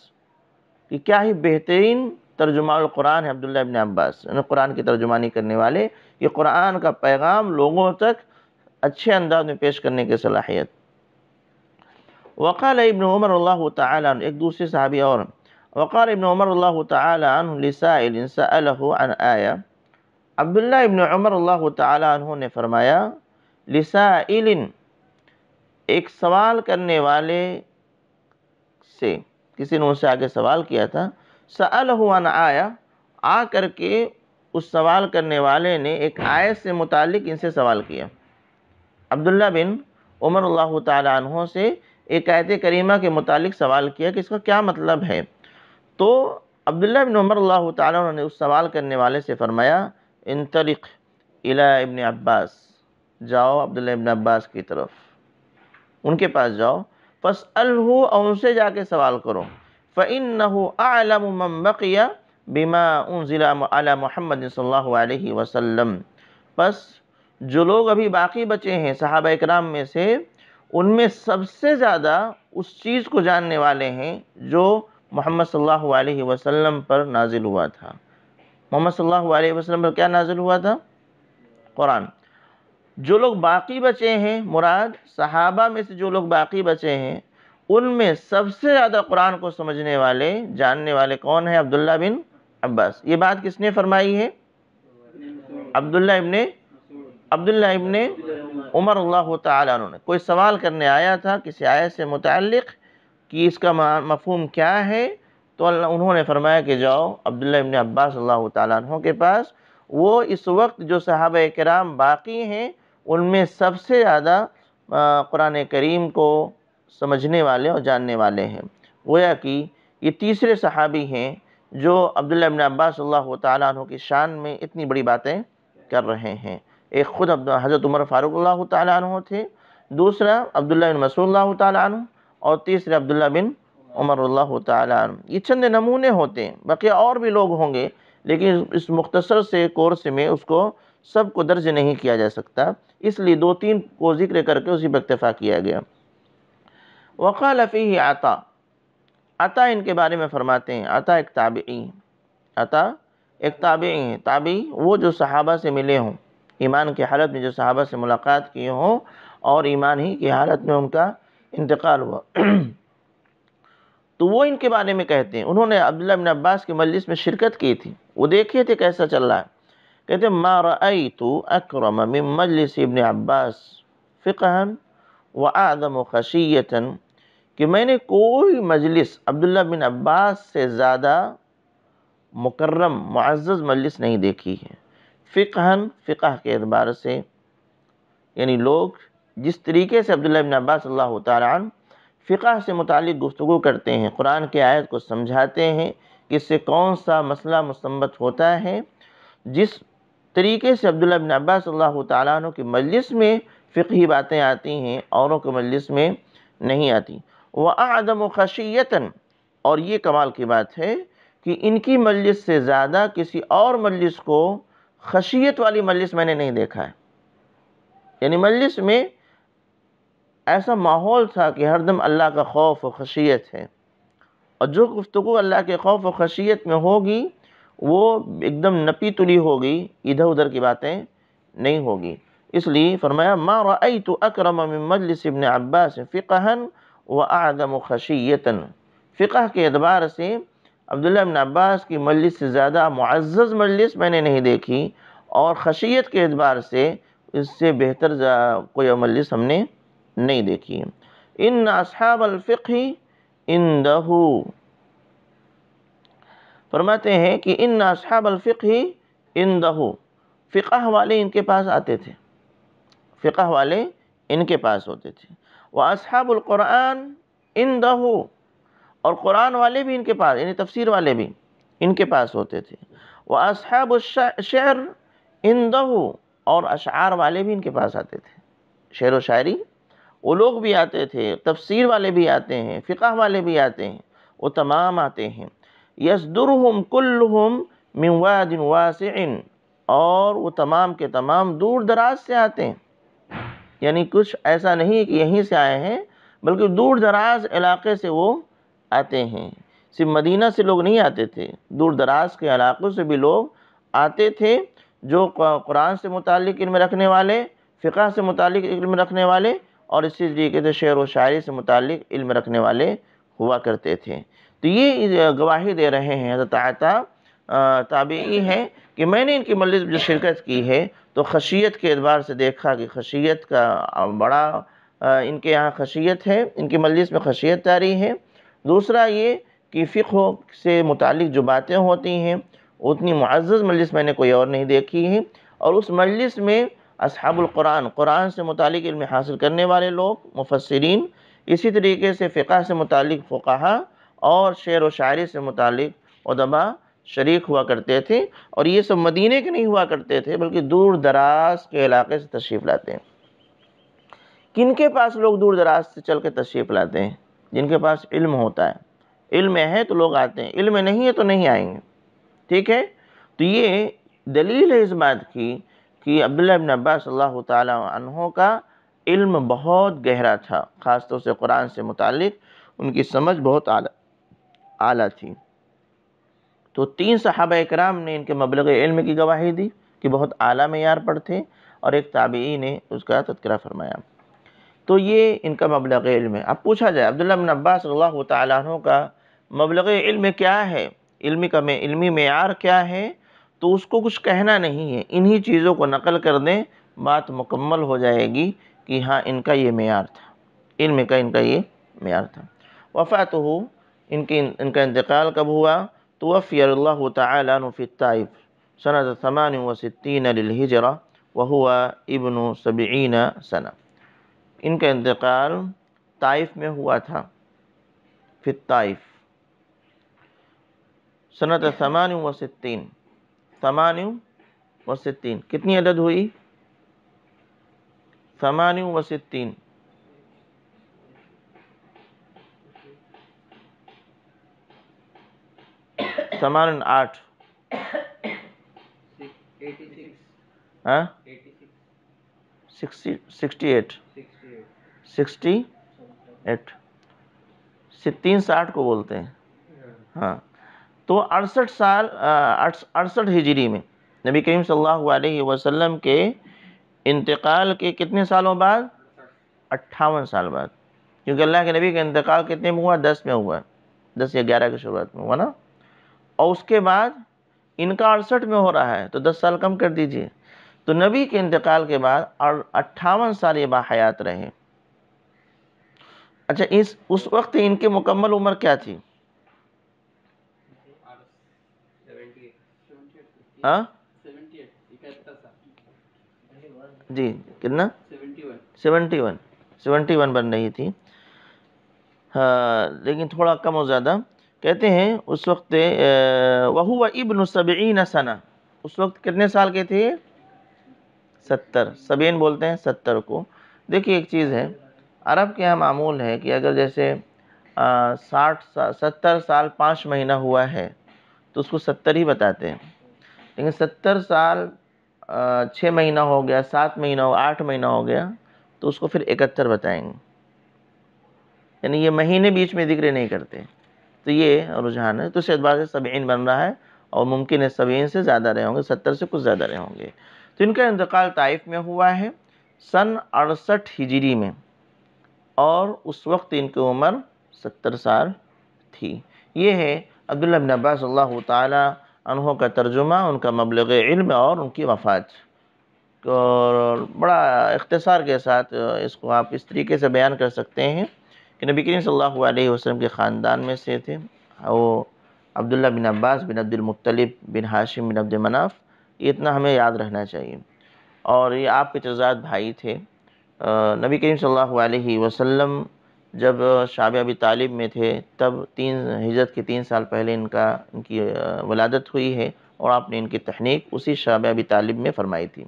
کہ کیا ہی بہترین ترجمان القرآن ہے عبداللہ ابن عباس یعنی قرآن کی ترجمانی کرنے والے یہ قرآن کا پیغام لوگوں تک اچھے انداز میں پیش کرنے کے صلاحیت وقال ابن عمر اللہ تعالیٰ عنہ ایک دوسرے صحابی اور وقال ابن عمر اللہ تعالیٰ عنہ لسائل سألہ عن آیا عبداللہ ابن عمر اللہ تعالیٰ عنہ نے فرمایا لسائل ایک سوال کرنے والے سے کسی نے ان سے آگے سوال کیا تھا سألہ عن آیا آ کر کے اس سوال کرنے والے نے ایک آیت سے متعلق ان سے سوال کیا عبداللہ بن عمر اللہ تعالیٰ عنہ سے ایک آیت کریمہ کے متعلق سوال کیا کہ اس کا کیا مطلب ہے تو عبداللہ بن عمر اللہ تعالیٰ نے اس سوال کرنے والے سے فرمایا انطرخ الى ابن عباس جاؤ عبداللہ ابن عباس کی طرف ان کے پاس جاؤ فَاسْأَلْهُ الحو اور ان سے جا کے سوال کرو فَإِنَّهُ أَعْلَمُ مَنْ بَقِيَ بِمَا أُنزِلَ عَلَى ضلع محمد صلی اللہ علیہ وسلم پس جو لوگ ابھی باقی بچے ہیں صحابہ اکرام میں سے ان میں سب سے زیادہ اس چیز کو جاننے والے ہیں جو محمد صلی اللہ علیہ وسلم پر نازل ہوا تھا محمد صلی اللہ علیہ وسلم پر کیا نازل ہوا تھا قرآن جو لوگ باقی بچے ہیں مراد صحابہ میں سے جو لوگ باقی بچے ہیں ان میں سب سے زیادہ قرآن کو سمجھنے والے جاننے والے کون ہیں عبداللہ بن عباس یہ بات کس نے فرمائی ہے عبداللہ ابن عبداللہ ابن عمر اللہ تعالیٰ عنہ نے کوئی سوال کرنے آیا تھا کسی آیت سے متعلق کہ اس کا مفہوم کیا ہے تو اللہ انہوں نے فرمایا کہ جاؤ عبداللہ ابن عباس اللہ تعالیٰ عنہ کے پاس وہ اس وقت جو صحابہ کرام باقی ہیں ان میں سب سے زیادہ قرآن کریم کو سمجھنے والے اور جاننے والے ہیں گویا کہ یہ تیسرے صحابی ہیں جو عبداللہ ابن عباس اللہ تعالیٰ عنہ کی شان میں اتنی بڑی باتیں کر رہے ہیں ایک خود حضرت عمر فاروق اللہ تعالیٰ عنہ تھے دوسرا عبداللہ بن مسعود اللہ تعالیٰ عنہ اور تیسرے عبداللہ بن عمر اللہ تعالیٰ عنہ یہ چند نمونے ہوتے ہیں بقیہ اور بھی لوگ ہوں گے لیکن اس مختصر سے کورس میں اس کو سب کو درج نہیں کیا جا سکتا اس لیے دو تین کو ذکر کر کے اسی پر اکتفا کیا گیا وقال فیہ عطا عطا ان کے بارے میں فرماتے ہیں عطا ایک تابعی عطا ایک تابعی ہیں تابعی وہ جو صحابہ سے ملے ہوں ایمان کی حالت میں جو صحابہ سے ملاقات کیے ہوں اور ایمان ہی کی حالت میں ان کا انتقال ہوا [clears throat] تو وہ ان کے بارے میں کہتے ہیں انہوں نے عبداللہ بن عباس کے مجلس میں شرکت کی تھی وہ دیکھئے تھے کیسا چل رہا ہے کہتے ہیں ما تو اکرم مجلس ابن عباس فکر و اعظم و کہ میں نے کوئی مجلس عبداللہ بن عباس سے زیادہ مکرم معزز ملس نہیں دیکھی ہے فقہن فقہ کے اعتبار سے یعنی لوگ جس طریقے سے عبداللہ ابن عباس اللہ تعالیٰ عنہ فقہ سے متعلق گفتگو کرتے ہیں قرآن کے آیت کو سمجھاتے ہیں کہ اس سے کون سا مسئلہ مثمت ہوتا ہے جس طریقے سے عبداللہ ابن عباس اللہ تعالیٰ عنہ کی مجلس میں فقہی باتیں آتی ہیں اوروں کے مجلس میں نہیں آتی وہ عدم و خشیتاً اور یہ کمال کی بات ہے کہ ان کی مجلس سے زیادہ کسی اور مجلس کو خشیت والی مجلس میں نے نہیں دیکھا ہے یعنی مجلس میں ایسا ماحول تھا کہ ہر دم اللہ کا خوف و خشیت ہے اور جو گفتگو اللہ کے خوف و خشیت میں ہوگی وہ ایک دم نپی تلی ہوگی ادھر ادھر کی باتیں نہیں ہوگی اس لیے فرمایا ما ائی اکرم من مجلس عباس فقہا و اعظم خشیتا فقہ کے اعتبار سے عبداللہ بن عباس کی مجلس سے زیادہ معزز مجلس میں نے نہیں دیکھی اور خشیت کے اعتبار سے اس سے بہتر کوئی مجلس ہم نے نہیں دیکھی ان اصحاب الفقی ان فرماتے ہیں کہ ان اصحاب الفقی ان دہو فقہ والے ان کے پاس آتے تھے فقہ والے ان کے پاس ہوتے تھے وہ اصحاب القرآن ان دہو اور قرآن والے بھی ان کے پاس یعنی تفسیر والے بھی ان کے پاس ہوتے تھے وہ اصحاب الشعر ان اور اشعار والے بھی ان کے پاس آتے تھے شعر و شاعری وہ لوگ بھی آتے تھے تفسیر والے بھی آتے ہیں فقہ والے بھی آتے ہیں وہ تمام آتے ہیں یسدرہم کلہم من واد واسع اور وہ تمام کے تمام دور دراز سے آتے ہیں یعنی کچھ ایسا نہیں کہ یہیں سے آئے ہیں بلکہ دور دراز علاقے سے وہ آتے ہیں صرف مدینہ سے لوگ نہیں آتے تھے دور دراز کے علاقوں سے بھی لوگ آتے تھے جو قرآن سے متعلق علم رکھنے والے فقہ سے متعلق علم رکھنے والے اور اسی طریقے سے شعر و شاعری سے متعلق علم رکھنے والے ہوا کرتے تھے تو یہ گواہی دے رہے ہیں حضرت عطا تابعی ہے کہ میں نے ان کی مجلس جو شرکت کی ہے تو خشیت کے اعتبار سے دیکھا کہ خشیت کا بڑا ان کے یہاں خشیت ہے ان کی مجلس میں خشیت تاری ہے دوسرا یہ کہ فقہ سے متعلق جو باتیں ہوتی ہیں اتنی معزز مجلس میں نے کوئی اور نہیں دیکھی ہے اور اس مجلس میں اصحاب القرآن قرآن سے متعلق علم حاصل کرنے والے لوگ مفسرین اسی طریقے سے فقہ سے متعلق فقہ اور شعر و شاعری سے متعلق ادبا شریک ہوا کرتے تھے اور یہ سب مدینہ کے نہیں ہوا کرتے تھے بلکہ دور دراز کے علاقے سے تشریف لاتے ہیں کن کے پاس لوگ دور دراز سے چل کے تشریف لاتے ہیں جن کے پاس علم ہوتا ہے علم ہے تو لوگ آتے ہیں علم نہیں ہے تو نہیں آئیں گے ٹھیک ہے تو یہ دلیل ہے اس بات کی کہ عبداللہ عبا صلی اللہ تعالیٰ عنہ کا علم بہت گہرا تھا خاص طور سے قرآن سے متعلق ان کی سمجھ بہت اعلی اعلیٰ تھی تو تین صحابہ اکرام نے ان کے مبلغ علم کی گواہی دی کہ بہت اعلیٰ معیار پر تھے اور ایک تابعی نے اس کا تذکرہ فرمایا تو یہ ان کا مبلغ علم ہے اب پوچھا جائے عبداللہ بن صلی اللہ تعالیٰ عنہ کا مبلغ علم کیا ہے علمی کا علمی معیار کیا ہے تو اس کو کچھ کہنا نہیں ہے انہی چیزوں کو نقل کر دیں بات مکمل ہو جائے گی کہ ہاں ان کا یہ معیار تھا علم کا ان کا یہ معیار تھا وفات ہو ان کی ان کا انتقال کب ہوا تو وفی اللہ تعالیٰ فی الفطف سنت ثمان و سطینجرا وہ ابن و سنہ ان کا انتقال طائف میں ہوا تھا فی صنعت ستین تین و ستین کتنی عدد ہوئی و ستین ثمان آٹھ ہاں؟ سکسٹی ایٹ سکسٹی ایٹ تین ساٹھ کو بولتے ہیں ہاں تو اڑسٹھ سال اڑسٹھ ہجری میں نبی کریم صلی اللہ علیہ وسلم کے انتقال کے کتنے سالوں بعد اٹھاون سال بعد کیونکہ اللہ کے نبی کا انتقال کتنے میں ہوا دس میں ہوا دس یا گیارہ کے شروعات میں ہوا نا اور اس کے بعد ان کا اڑسٹھ میں ہو رہا ہے تو دس سال کم کر دیجئے تو نبی کے انتقال کے بعد اور اٹھاون سال یہ باحیات رہے اچھا اس اس وقت ان کی مکمل عمر کیا تھی ہاں؟ جی کتنا سیونٹی ون سیونٹی ون بن رہی تھی ہاں لیکن تھوڑا کم و زیادہ کہتے ہیں اس وقت ابن سبعین سنا اس وقت کتنے سال کے تھے ستر سبین بولتے ہیں ستر کو دیکھیے ایک چیز ہے عرب کے یہاں معمول ہے کہ اگر جیسے ساٹھ ستر سال پانچ مہینہ ہوا ہے تو اس کو ستر ہی بتاتے ہیں لیکن ستر سال چھ مہینہ ہو گیا سات مہینہ ہو گیا آٹھ مہینہ ہو گیا تو اس کو پھر اکہتر بتائیں گے یعنی یہ مہینے بیچ میں ذکر نہیں کرتے تو یہ رجحان ہے تو اس اعتبار سے سبعین بن رہا ہے اور ممکن ہے سبعین سے زیادہ رہے ہوں گے ستر سے کچھ زیادہ رہے ہوں گے تو ان کا انتقال طائف میں ہوا ہے سن اڑسٹھ ہجری میں اور اس وقت ان کی عمر ستر سال تھی یہ ہے عبداللہ بن عباس اللہ تعالیٰ انہوں کا ترجمہ ان کا مبلغ علم اور ان کی وفات اور بڑا اختصار کے ساتھ اس کو آپ اس طریقے سے بیان کر سکتے ہیں کہ نبی کریم صلی اللہ علیہ وسلم کے خاندان میں سے تھے وہ عبداللہ بن عباس بن عبد المطلب بن ہاشم بن عبد مناف یہ اتنا ہمیں یاد رہنا چاہیے اور یہ آپ کے جزاد بھائی تھے نبی کریم صلی اللہ علیہ وسلم جب شعب ابی طالب میں تھے تب تین ہجرت کے تین سال پہلے ان کا ان کی ولادت ہوئی ہے اور آپ نے ان کی تحنیق اسی شعب ابی طالب میں فرمائی تھی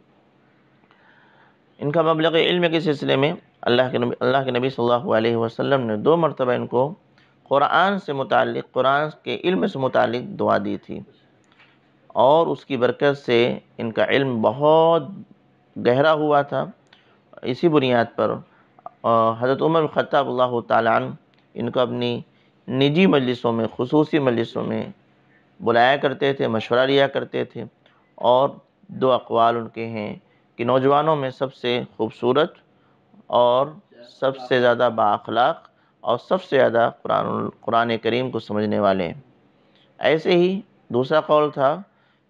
ان کا مبلغ علم کے سلسلے میں اللہ کے نبی اللہ کے نبی صلی اللہ علیہ وسلم نے دو مرتبہ ان کو قرآن سے متعلق قرآن کے علم سے متعلق دعا دی تھی اور اس کی برکت سے ان کا علم بہت گہرا ہوا تھا اسی بنیاد پر حضرت عمر خطاب اللہ تعالیٰ ان کو اپنی نجی مجلسوں میں خصوصی مجلسوں میں بلایا کرتے تھے مشورہ لیا کرتے تھے اور دو اقوال ان کے ہیں کہ نوجوانوں میں سب سے خوبصورت اور سب سے زیادہ بااخلاق اور سب سے زیادہ قرآن قرآن کریم کو سمجھنے والے ہیں ایسے ہی دوسرا قول تھا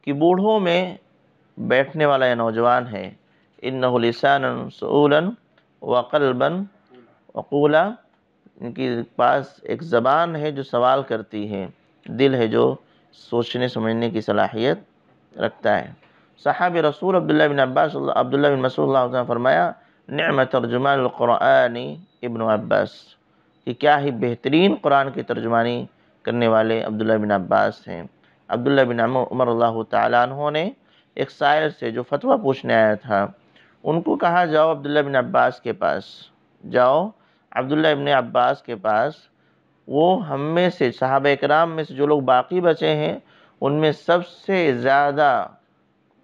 کہ بوڑھوں میں بیٹھنے والا یہ نوجوان ہے لسانا اََََََََََََسلاً وقل قلا ان کی پاس ایک زبان ہے جو سوال کرتی ہے دل ہے جو سوچنے سمجھنے کی صلاحیت رکھتا ہے صحابی رسول عبداللہ بن عباس عبداللہ بن مسئول اللہ فرمایا نعمہ ترجمان القرآن ابن عباس کہ کیا ہی بہترین قرآن کی ترجمانی کرنے والے عبداللہ بن عباس ہیں عبداللہ بن عمر اللہ تعالیٰ عنہوں نے ایک شاعر سے جو فتوہ پوچھنے آیا تھا ان کو کہا جاؤ عبداللہ بن عباس کے پاس جاؤ عبداللہ ابن عباس کے پاس وہ ہم میں سے صحابہ اکرام میں سے جو لوگ باقی بچے ہیں ان میں سب سے زیادہ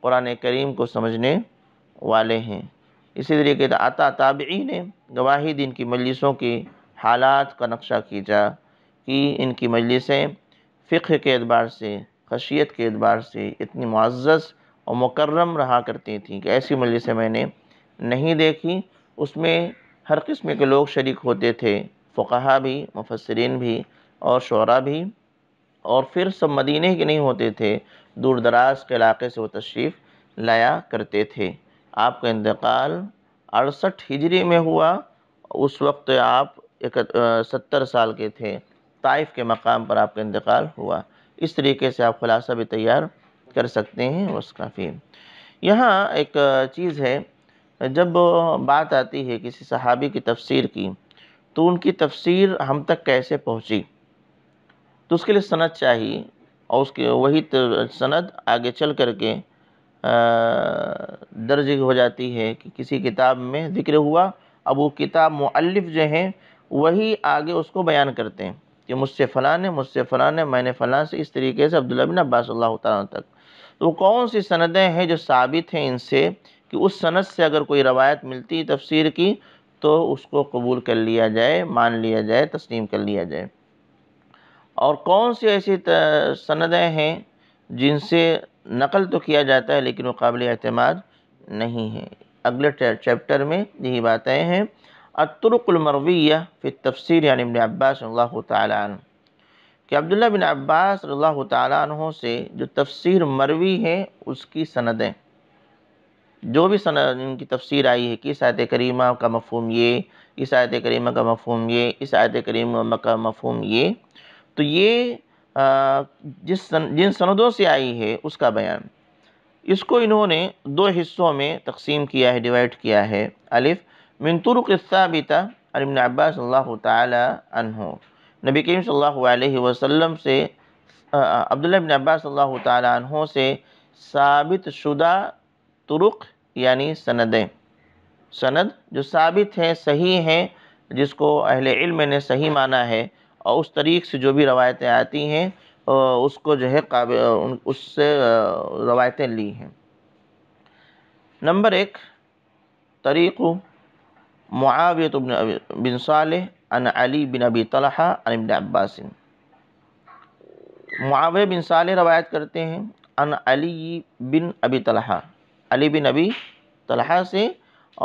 قرآن کریم کو سمجھنے والے ہیں اسی طریقے عطا تابعی نے دی ان کی مجلسوں کی حالات کا نقشہ کھینچا کہ ان کی مجلسیں فقہ کے اعتبار سے خشیت کے اعتبار سے اتنی معزز اور مکرم رہا کرتی تھیں کہ ایسی مجلسیں میں نے نہیں دیکھی اس میں ہر قسم کے لوگ شریک ہوتے تھے فقہا بھی مفسرین بھی اور شعرہ بھی اور پھر سب مدینہ کی کے نہیں ہوتے تھے دور دراز کے علاقے سے وہ تشریف لایا کرتے تھے آپ کا انتقال اڑسٹھ ہجری میں ہوا اس وقت آپ ستر سال کے تھے طائف کے مقام پر آپ کا انتقال ہوا اس طریقے سے آپ خلاصہ بھی تیار کر سکتے ہیں اس کافی یہاں ایک چیز ہے جب بات آتی ہے کسی صحابی کی تفسیر کی تو ان کی تفسیر ہم تک کیسے پہنچی تو اس کے لیے سند چاہیے اور اس کے وہی سند آگے چل کر کے درج ہو جاتی ہے کہ کسی کتاب میں ذکر ہوا اب وہ کتاب معلف جو ہیں وہی آگے اس کو بیان کرتے ہیں کہ مجھ سے فلاں مجھ سے فلاں میں نے فلاں سے اس طریقے سے عبداللہ بن عباس اللہ تعالیٰ تک تو وہ کون سی سندیں ہیں جو ثابت ہیں ان سے کہ اس سند سے اگر کوئی روایت ملتی تفسیر کی تو اس کو قبول کر لیا جائے مان لیا جائے تسلیم کر لیا جائے اور کون سی ایسی سندیں ہیں جن سے نقل تو کیا جاتا ہے لیکن وہ قابل اعتماد نہیں ہیں اگلے چیپٹر میں یہی باتیں ہیں الطرق المرویہ فی التفسیر یعنی ابن عباس اللہ تعالیٰ عنہ کہ عبداللہ بن عباس رضی اللہ تعالیٰ عنہ سے جو تفسیر مروی ہے اس کی سندیں جو بھی سند ان کی تفسیر آئی ہے کہ اس آیت کریمہ کا مفہوم یہ اس آیت کریمہ کا مفہوم یہ اس آیت کریمہ کا مفہوم یہ تو یہ جس جن سندوں سے آئی ہے اس کا بیان اس کو انہوں نے دو حصوں میں تقسیم کیا ہے ڈیوائڈ کیا ہے الف طرق الثابتہ بیتا ابن عباس اللہ تعالیٰ عنہ نبی کریم صلی اللہ علیہ وسلم سے عبداللہ بن عباس صلی اللہ تعالیٰ عنہ سے ثابت شدہ طرق یعنی سندیں سند جو ثابت ہیں صحیح ہیں جس کو اہل علم نے صحیح مانا ہے اور اس طریق سے جو بھی روایتیں آتی ہیں اس کو جو ہے قابل اس سے روایتیں لی ہیں نمبر ایک طریق معاویت بن صالح ان علی بن ابی طلحہ ابن عباس معاویہ بن صالح روایت کرتے ہیں ان علی بن ابی طلحہ علی بن ابی طلحہ سے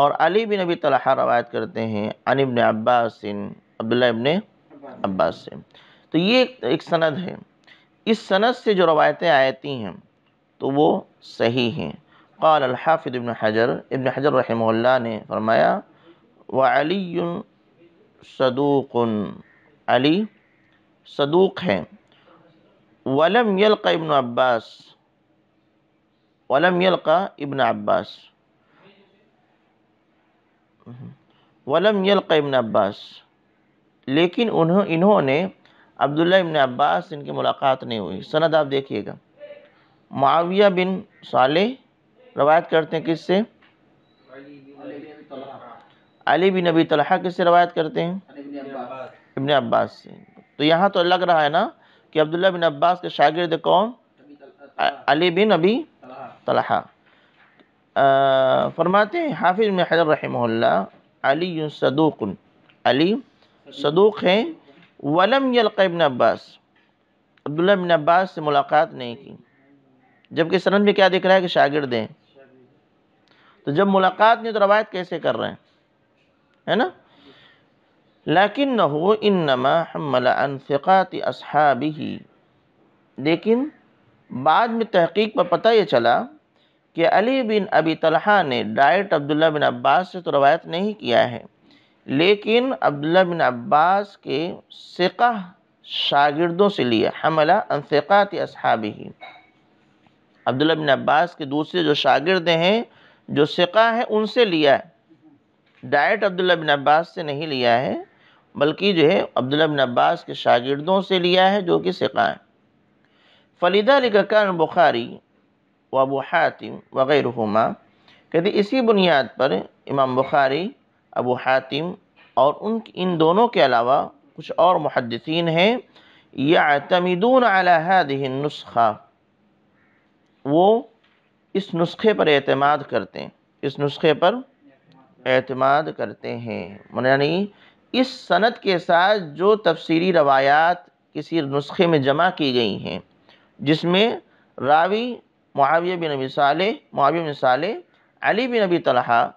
اور علی بن ابی طلحہ روایت کرتے ہیں ان ابن عباس عبداللہ ابن عباس سے تو یہ ایک سند ہے اس سند سے جو روایتیں آتی ہیں تو وہ صحیح ہیں قال الحافظ ابن حجر ابن حجر رحمہ اللہ نے فرمایا و صدوق علی صدوق ہیں ولم یلق ابن عباس ولم یلق ابن عباس ولم یلق ابن عباس لیکن انہوں انہوں نے عبداللہ ابن عباس ان کی ملاقات نہیں ہوئی سند آپ دیکھیے گا معاویہ بن صالح روایت کرتے ہیں کس سے علی بن نبی طلحہ کس سے روایت کرتے ہیں ابن عباس سے تو یہاں تو لگ رہا ہے نا کہ عبداللہ بن عباس کے شاگرد کون علی بن نبی طلحہ فرماتے ہیں حافظ بن حضر رحمہ اللہ علی علی صدوق علی ولم ہیں ابن عباس عبداللہ بن عباس سے ملاقات نہیں کی جبکہ کہ سنن بھی کیا دیکھ رہا ہے کہ شاگرد ہیں تو جب ملاقات نہیں تو روایت کیسے کر رہے ہیں ہے نا لیکن نہ ہو عن ثقات اصحابہ اصحابی لیکن بعد میں تحقیق پر پتہ یہ چلا کہ علی بن ابی طلحہ نے ڈائٹ عبداللہ بن عباس سے تو روایت نہیں کیا ہے لیکن عبداللہ بن عباس کے سقہ شاگردوں سے لیا حملہ انفقاط اصحابی عبداللہ بن عباس کے دوسرے جو شاگرد ہیں جو سقہ ہیں ان سے لیا ہے ڈائٹ عبداللہ بن عباس سے نہیں لیا ہے بلکہ جو ہے عبداللہ بن عباس کے شاگردوں سے لیا ہے جو کہ ہیں فلیدہ علی بخاری و ابو حاتم وغیرہما حما کہتے اسی بنیاد پر امام بخاری ابو حاتم اور ان ان دونوں کے علاوہ کچھ اور محدثین ہیں یعتمدون علی هذه النسخہ وہ اس نسخے پر اعتماد کرتے ہیں اس نسخے پر اعتماد کرتے ہیں یعنی اس سند کے ساتھ جو تفسیری روایات کسی نسخے میں جمع کی گئی ہیں جس میں راوی معاویہ بن نبی معاویہ بن صالح علی بن نبی طلحہ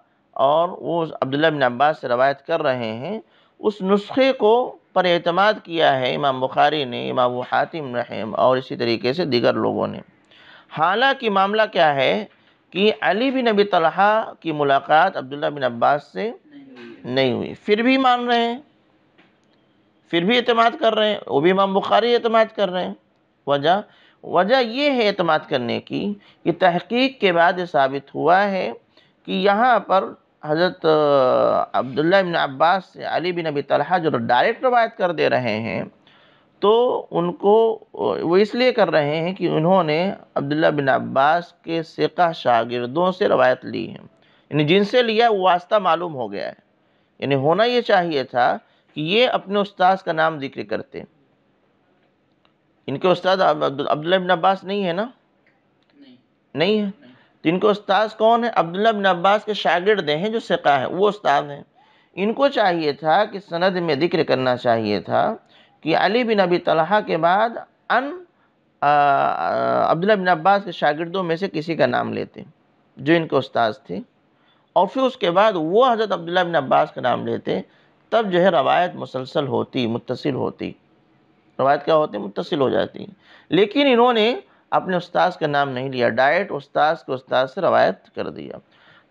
اور وہ عبداللہ بن عباس سے روایت کر رہے ہیں اس نسخے کو پر اعتماد کیا ہے امام بخاری نے امام حاتم رحم اور اسی طریقے سے دیگر لوگوں نے حالانکہ معاملہ کیا ہے کہ علی بن ابی طلحہ کی ملاقات عبداللہ بن عباس سے نہیں ہوئی پھر بھی مان رہے ہیں پھر بھی اعتماد کر رہے ہیں وہ بھی امام بخاری اعتماد کر رہے ہیں وجہ وجہ یہ ہے اعتماد کرنے کی کہ تحقیق کے بعد یہ ثابت ہوا ہے کہ یہاں پر حضرت عبداللہ بن عباس سے علی بن ابی طلحہ جو ڈائریکٹ روایت کر دے رہے ہیں تو ان کو وہ اس لیے کر رہے ہیں کہ انہوں نے عبداللہ بن عباس کے سقہ شاگردوں سے روایت لی ہیں یعنی جن سے لیا وہ واسطہ معلوم ہو گیا ہے یعنی ہونا یہ چاہیے تھا کہ یہ اپنے استاذ کا نام ذکر کرتے ان کے استاد عبداللہ بن عباس نہیں ہے نا نہیں ہے تو ان کے استاذ کون ہے عبداللہ بن عباس کے شاگرد ہیں جو سقہ ہیں وہ استاد ہیں ان کو چاہیے تھا کہ سند میں ذکر کرنا چاہیے تھا کہ علی بن ابی طلحہ کے بعد ان عبداللہ بن عباس کے شاگردوں میں سے کسی کا نام لیتے جو ان کے استاذ تھے اور پھر اس کے بعد وہ حضرت عبداللہ بن عباس کا نام لیتے تب جو ہے روایت مسلسل ہوتی متصل ہوتی روایت کیا ہوتی متصل ہو جاتی لیکن انہوں نے اپنے استاذ کا نام نہیں لیا ڈائٹ استاذ کے استاذ سے روایت کر دیا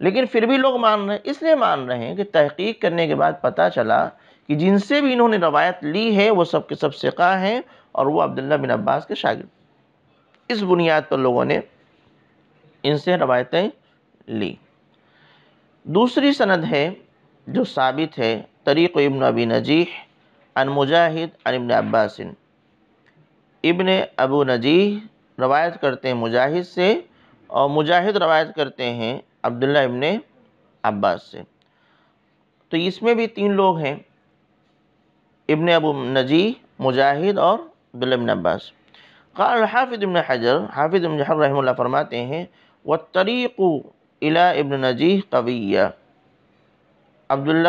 لیکن پھر بھی لوگ مان رہے اس لیے مان رہے ہیں کہ تحقیق کرنے کے بعد پتہ چلا کہ جن سے بھی انہوں نے روایت لی ہے وہ سب کے سب سے ہیں اور وہ عبداللہ بن عباس کے شاگرد اس بنیاد پر لوگوں نے ان سے روایتیں لی دوسری سند ہے جو ثابت ہے طریق ابن ابی نجیح ان مجاہد ان ابن عباس ابن ابو نجیح روایت کرتے ہیں مجاہد سے اور مجاہد روایت کرتے ہیں عبداللہ ابن عباس سے تو اس میں بھی تین لوگ ہیں ابن ابو نجی مجاہد اور ابن عباس قال حافظ ابن حجر حافظ ابن حجر رحمہ اللہ فرماتے ہیں وہ طریق ابن نجی قویہ عبداللہ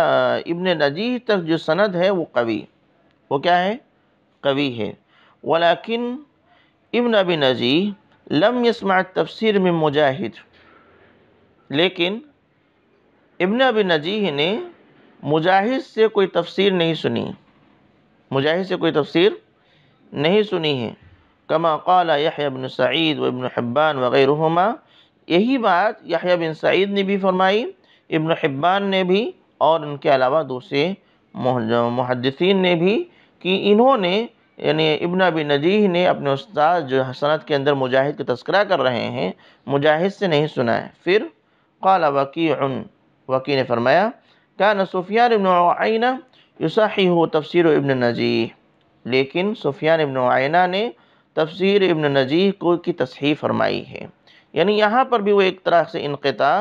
ابن نجی تک جو سند ہے وہ قوی وہ کیا ہے قوی ہے ولیکن ابن ابی نجی لم يسمع التفسیر من مجاہد لیکن ابن ابی نجی نے مجاہد سے کوئی تفسیر نہیں سنی مجاہد سے کوئی تفسیر نہیں سنی ہے کما قال یحیٰ بن سعید و ابن حبان وغیرہما یہی بات یحیٰ بن سعید نے بھی فرمائی ابن حبان نے بھی اور ان کے علاوہ دوسرے محدثین نے بھی کہ انہوں نے یعنی ابن ابی نجیح نے اپنے استاد جو حسنت کے اندر مجاہد کا تذکرہ کر رہے ہیں مجاہد سے نہیں سنا ہے پھر قال وکی وکی نے فرمایا کان سفیان ابن عینہ یصحیح ہو تفسیر ابن نجیح لیکن سفیان ابن عائنہ نے تفسیر ابن نجیح کو کی تصحیح فرمائی ہے یعنی یہاں پر بھی وہ ایک طرح سے انقطاع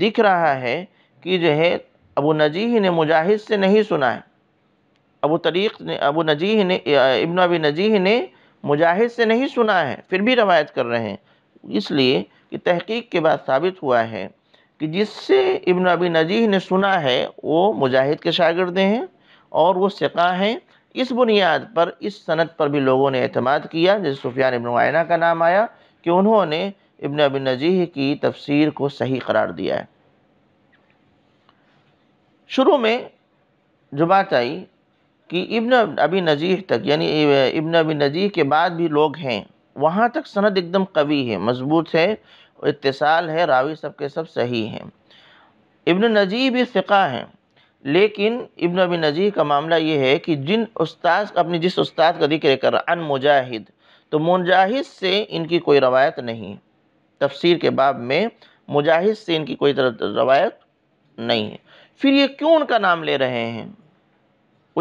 دکھ رہا ہے کہ جو ہے ابو نجیح نے مجاہد سے نہیں سنا ہے ابو طریق نے ابو نجیح نے ابن ابی نجیح نے مجاہد سے نہیں سنا ہے پھر بھی روایت کر رہے ہیں اس لیے کہ تحقیق کے بعد ثابت ہوا ہے کہ جس سے ابن ابی نجیح نے سنا ہے وہ مجاہد کے شاگردیں ہیں اور وہ سقہ ہیں اس بنیاد پر اس سنت پر بھی لوگوں نے اعتماد کیا جیسے سفیان ابن عائنہ کا نام آیا کہ انہوں نے ابن ابن نجیح کی تفسیر کو صحیح قرار دیا ہے شروع میں جو بات آئی کہ ابن ابی نجیح تک یعنی ابن ابی نجیح کے بعد بھی لوگ ہیں وہاں تک سند ایک دم قوی ہے مضبوط ہے اتصال ہے راوی سب کے سب صحیح ہیں ابن نجیح بھی فقہ ہیں لیکن ابن نظیر کا معاملہ یہ ہے کہ جن استاذ اپنی جس استاد کا ذکر کر رہا ان مجاہد تو مجاہد سے ان کی کوئی روایت نہیں تفسیر کے باب میں مجاہد سے ان کی کوئی روایت نہیں ہے پھر یہ کیوں ان کا نام لے رہے ہیں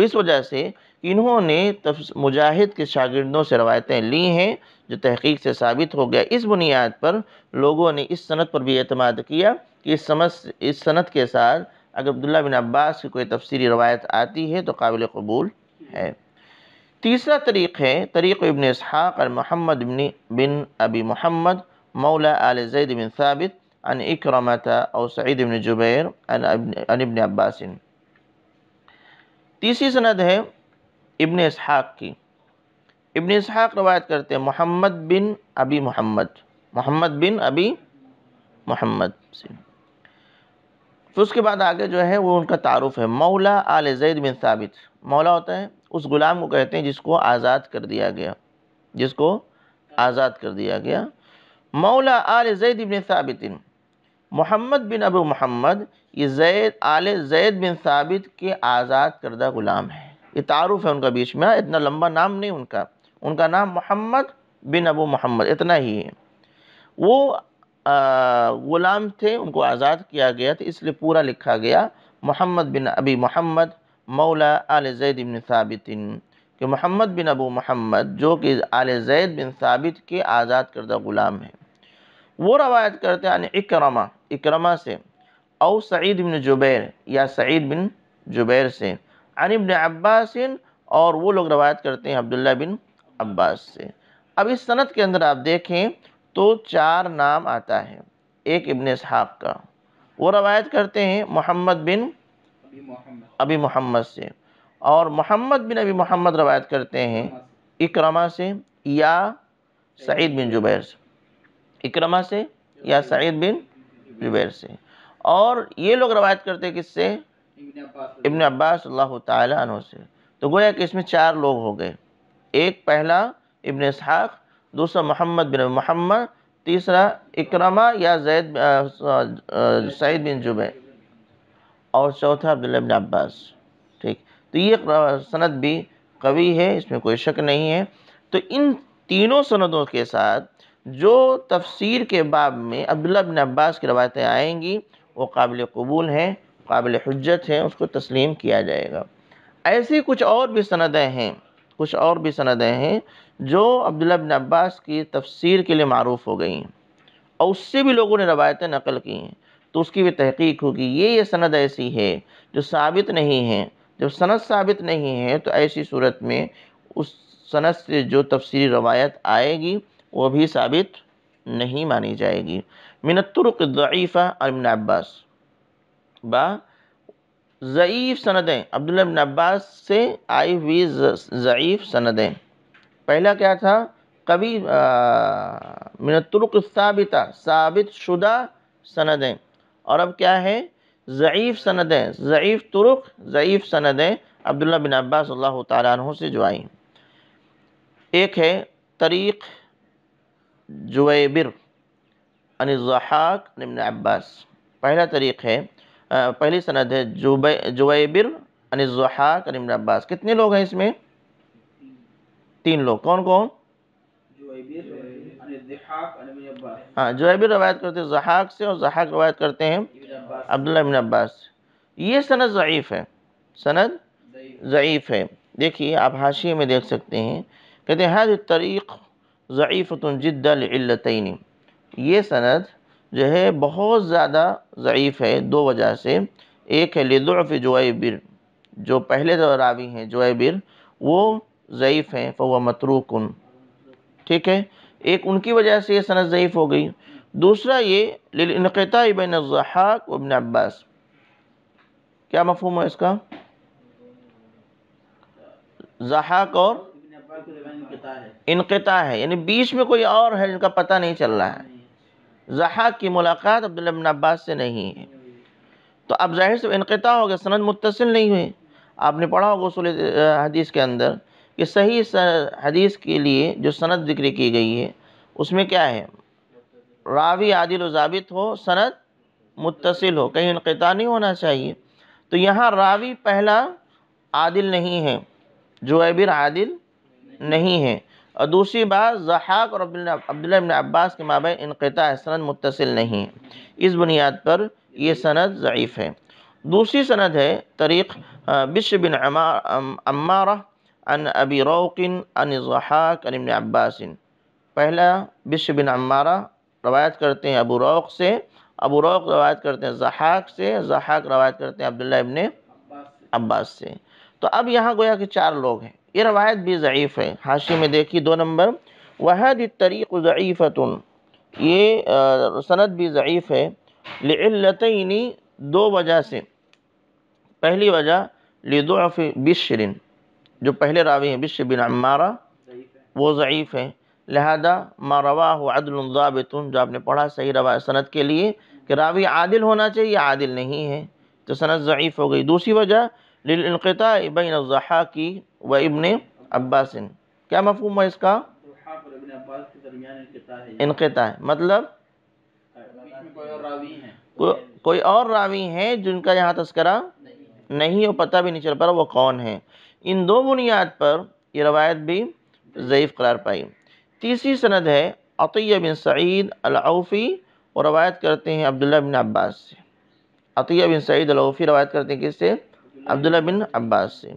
اس وجہ سے انہوں نے مجاہد کے شاگردوں سے روایتیں لی ہیں جو تحقیق سے ثابت ہو گیا اس بنیاد پر لوگوں نے اس سنت پر بھی اعتماد کیا کہ اس سمجھ اس سنت کے ساتھ अगर अब्दुल्ला बिन अब्बास की कोई तफसरी रवायत आती है तो काबिल कबूल है तीसरा तरीक़ है तरीक़ इबन इसहाक़ और मोहम्मद बिन बिन अबी मोहम्मद मौला आल जैद बिन साबित अन इक्रमत और सईद इबन जुबैर अन इबन अब्बासिन तीसरी सनद है इबन इसहाक़ की इबन इसहाक़ रवायत करते हैं मोहम्मद बिन अबी मोहम्मद मोहम्मद बिन अबी मोहम्मद से پھر اس کے بعد آگے جو ہے وہ ان کا تعارف ہے مولا آل زید بن ثابت مولا ہوتا ہے اس غلام کو کہتے ہیں جس کو آزاد کر دیا گیا جس کو آزاد کر دیا گیا مولا آل زید بن ثابت محمد بن ابو محمد یہ زید آل زید بن ثابت کے آزاد کردہ غلام ہے یہ تعارف ہے ان کا بیچ میں اتنا لمبا نام نہیں ان کا ان کا نام محمد بن ابو محمد اتنا ہی ہے وہ غلام تھے ان کو آزاد کیا گیا تھا اس لیے پورا لکھا گیا محمد بن ابی محمد مولا آل زید بن ثابت کہ محمد بن ابو محمد جو کہ آل زید بن ثابت کے آزاد کردہ غلام ہے وہ روایت کرتے ہیں یعنی اکرمہ اکرمہ سے او سعید بن جبیر یا سعید بن جبیر سے عن ابن عباس اور وہ لوگ روایت کرتے ہیں عبداللہ بن عباس سے اب اس سنت کے اندر آپ دیکھیں تو چار نام آتا ہے ایک ابن اسحاق کا وہ روایت کرتے ہیں محمد بن ابی محمد سے اور محمد بن ابی محمد روایت کرتے ہیں اکرما سے یا سعید بن جبیر سے اکرما سے یا سعید بن جبیر سے اور یہ لوگ روایت کرتے کس سے ابن عباس اللہ تعالیٰ عنہ سے تو گویا کہ اس میں چار لوگ ہو گئے ایک پہلا ابن اسحاق دوسرا محمد بن محمد تیسرا اکرما یا زید سعید بن جب اور چوتھا عبداللہ بن عباس ٹھیک تو یہ سند بھی قوی ہے اس میں کوئی شک نہیں ہے تو ان تینوں سندوں کے ساتھ جو تفسیر کے باب میں عبداللہ بن عباس کی روایتیں آئیں گی وہ قابل قبول ہیں قابل حجت ہیں اس کو تسلیم کیا جائے گا ایسی کچھ اور بھی سندیں ہیں کچھ اور بھی سندیں ہیں جو عبداللہ بن عباس کی تفسیر کے لیے معروف ہو گئی ہیں اور اس سے بھی لوگوں نے روایتیں نقل کی ہیں تو اس کی بھی تحقیق ہوگی یہ یہ سند ایسی ہے جو ثابت نہیں ہے جب سند ثابت نہیں ہے تو ایسی صورت میں اس سند سے جو تفسیری روایت آئے گی وہ بھی ثابت نہیں مانی جائے گی من منت اور ابن عباس با ضعیف سندیں عبداللہ بن عباس سے آئی ہوئی ضعیف سندیں پہلا کیا تھا کبھی من الطرق الثابتہ ثابت شدہ سندیں اور اب کیا ہے ضعیف سندیں ضعیف طرق ضعیف سندیں عبداللہ بن عباس اللہ تعالیٰ عنہ سے جو آئیں ایک ہے طریق جویبر تریقیبر الزحاق ابن عباس پہلا طریق ہے پہلی سند ہے جویبر انضحق ابن عباس کتنے لوگ ہیں اس میں تین لوگ کون کون ہاں زحاق سے اور زحاق روایت کرتے ہیں عبداللہ بن عباس یہ سند ضعیف ہے سند ضعیف ہے دیکھیے آپ حاشی میں دیکھ سکتے ہیں کہتے ہیں حاضری جد جدعینی یہ سند جو ہے بہت زیادہ ضعیف ہے دو وجہ سے ایک ہے لضعف العفِ جو جو پہلے دوراوی ہیں جویبر وہ ضعیف ہیں فہو متروکن ٹھیک ہے ایک ان کی وجہ سے یہ سنت ضعیف ہو گئی دوسرا یہ کیا مفہوم ہے اس کا اور انقطاع ہے یعنی بیچ میں کوئی اور ہے جن کا پتہ نہیں چل رہا ہے زحاق کی ملاقات عبداللہ بن عباس سے نہیں ہے تو اب ظاہر سے انقطاع ہو گیا سند متصل نہیں ہوئے آپ نے پڑھا ہوگا اصول حدیث کے اندر کہ صحیح حدیث کے لیے جو سند ذکر کی گئی ہے اس میں کیا ہے راوی عادل و ضابط ہو سند متصل ہو کہیں انقطاع نہیں ہونا چاہیے تو یہاں راوی پہلا عادل نہیں ہے جو عبر عادل نہیں ہے اور دوسری بات زحاق اور عبداللہ ابن عباس کے مابعین انقطاع سند متصل نہیں ہے اس بنیاد پر یہ سند ضعیف ہے دوسری سند ہے طریق بش بن عمار عمارہ ان ابی روقن ان ضحاق ان ابن عباسً پہلا بش بن عمارہ روایت کرتے ہیں ابو روق سے ابو روق روایت کرتے ہیں ضحاق سے ضحاق روایت کرتے ہیں عبداللہ ابن عباس سے تو اب یہاں گویا کہ چار لوگ ہیں یہ روایت بھی ضعیف ہے حاشی میں دیکھی دو نمبر وحد طریق ضعیفتن یہ سند بھی ضعیف ہے لطعینی دو وجہ سے پہلی وجہ لضعف بشرن جو پہلے راوی ہیں بش عمارہ وہ ضعیف ہیں لہذا ما رواہ عدل ضابط جو آپ نے پڑھا صحیح روا صنعت کے لیے کہ راوی عادل ہونا چاہیے عادل نہیں ہے تو صنعت ضعیف ہو گئی دوسری وجہ للانقطاع بین کی و ابن عباس کیا مفہوم ہے اس کا انقطاع مطلب کوئی اور راوی ہیں جن کا یہاں تذکرہ نہیں ہے پتہ بھی نہیں چل پا وہ کون ہیں ان دو بنیاد پر یہ روایت بھی ضعیف قرار پائی تیسری سند ہے عطیہ بن سعید العوفی اور روایت کرتے ہیں عبداللہ بن عباس سے عطیہ بن سعید العوفی روایت کرتے ہیں کس سے عبداللہ بن عباس سے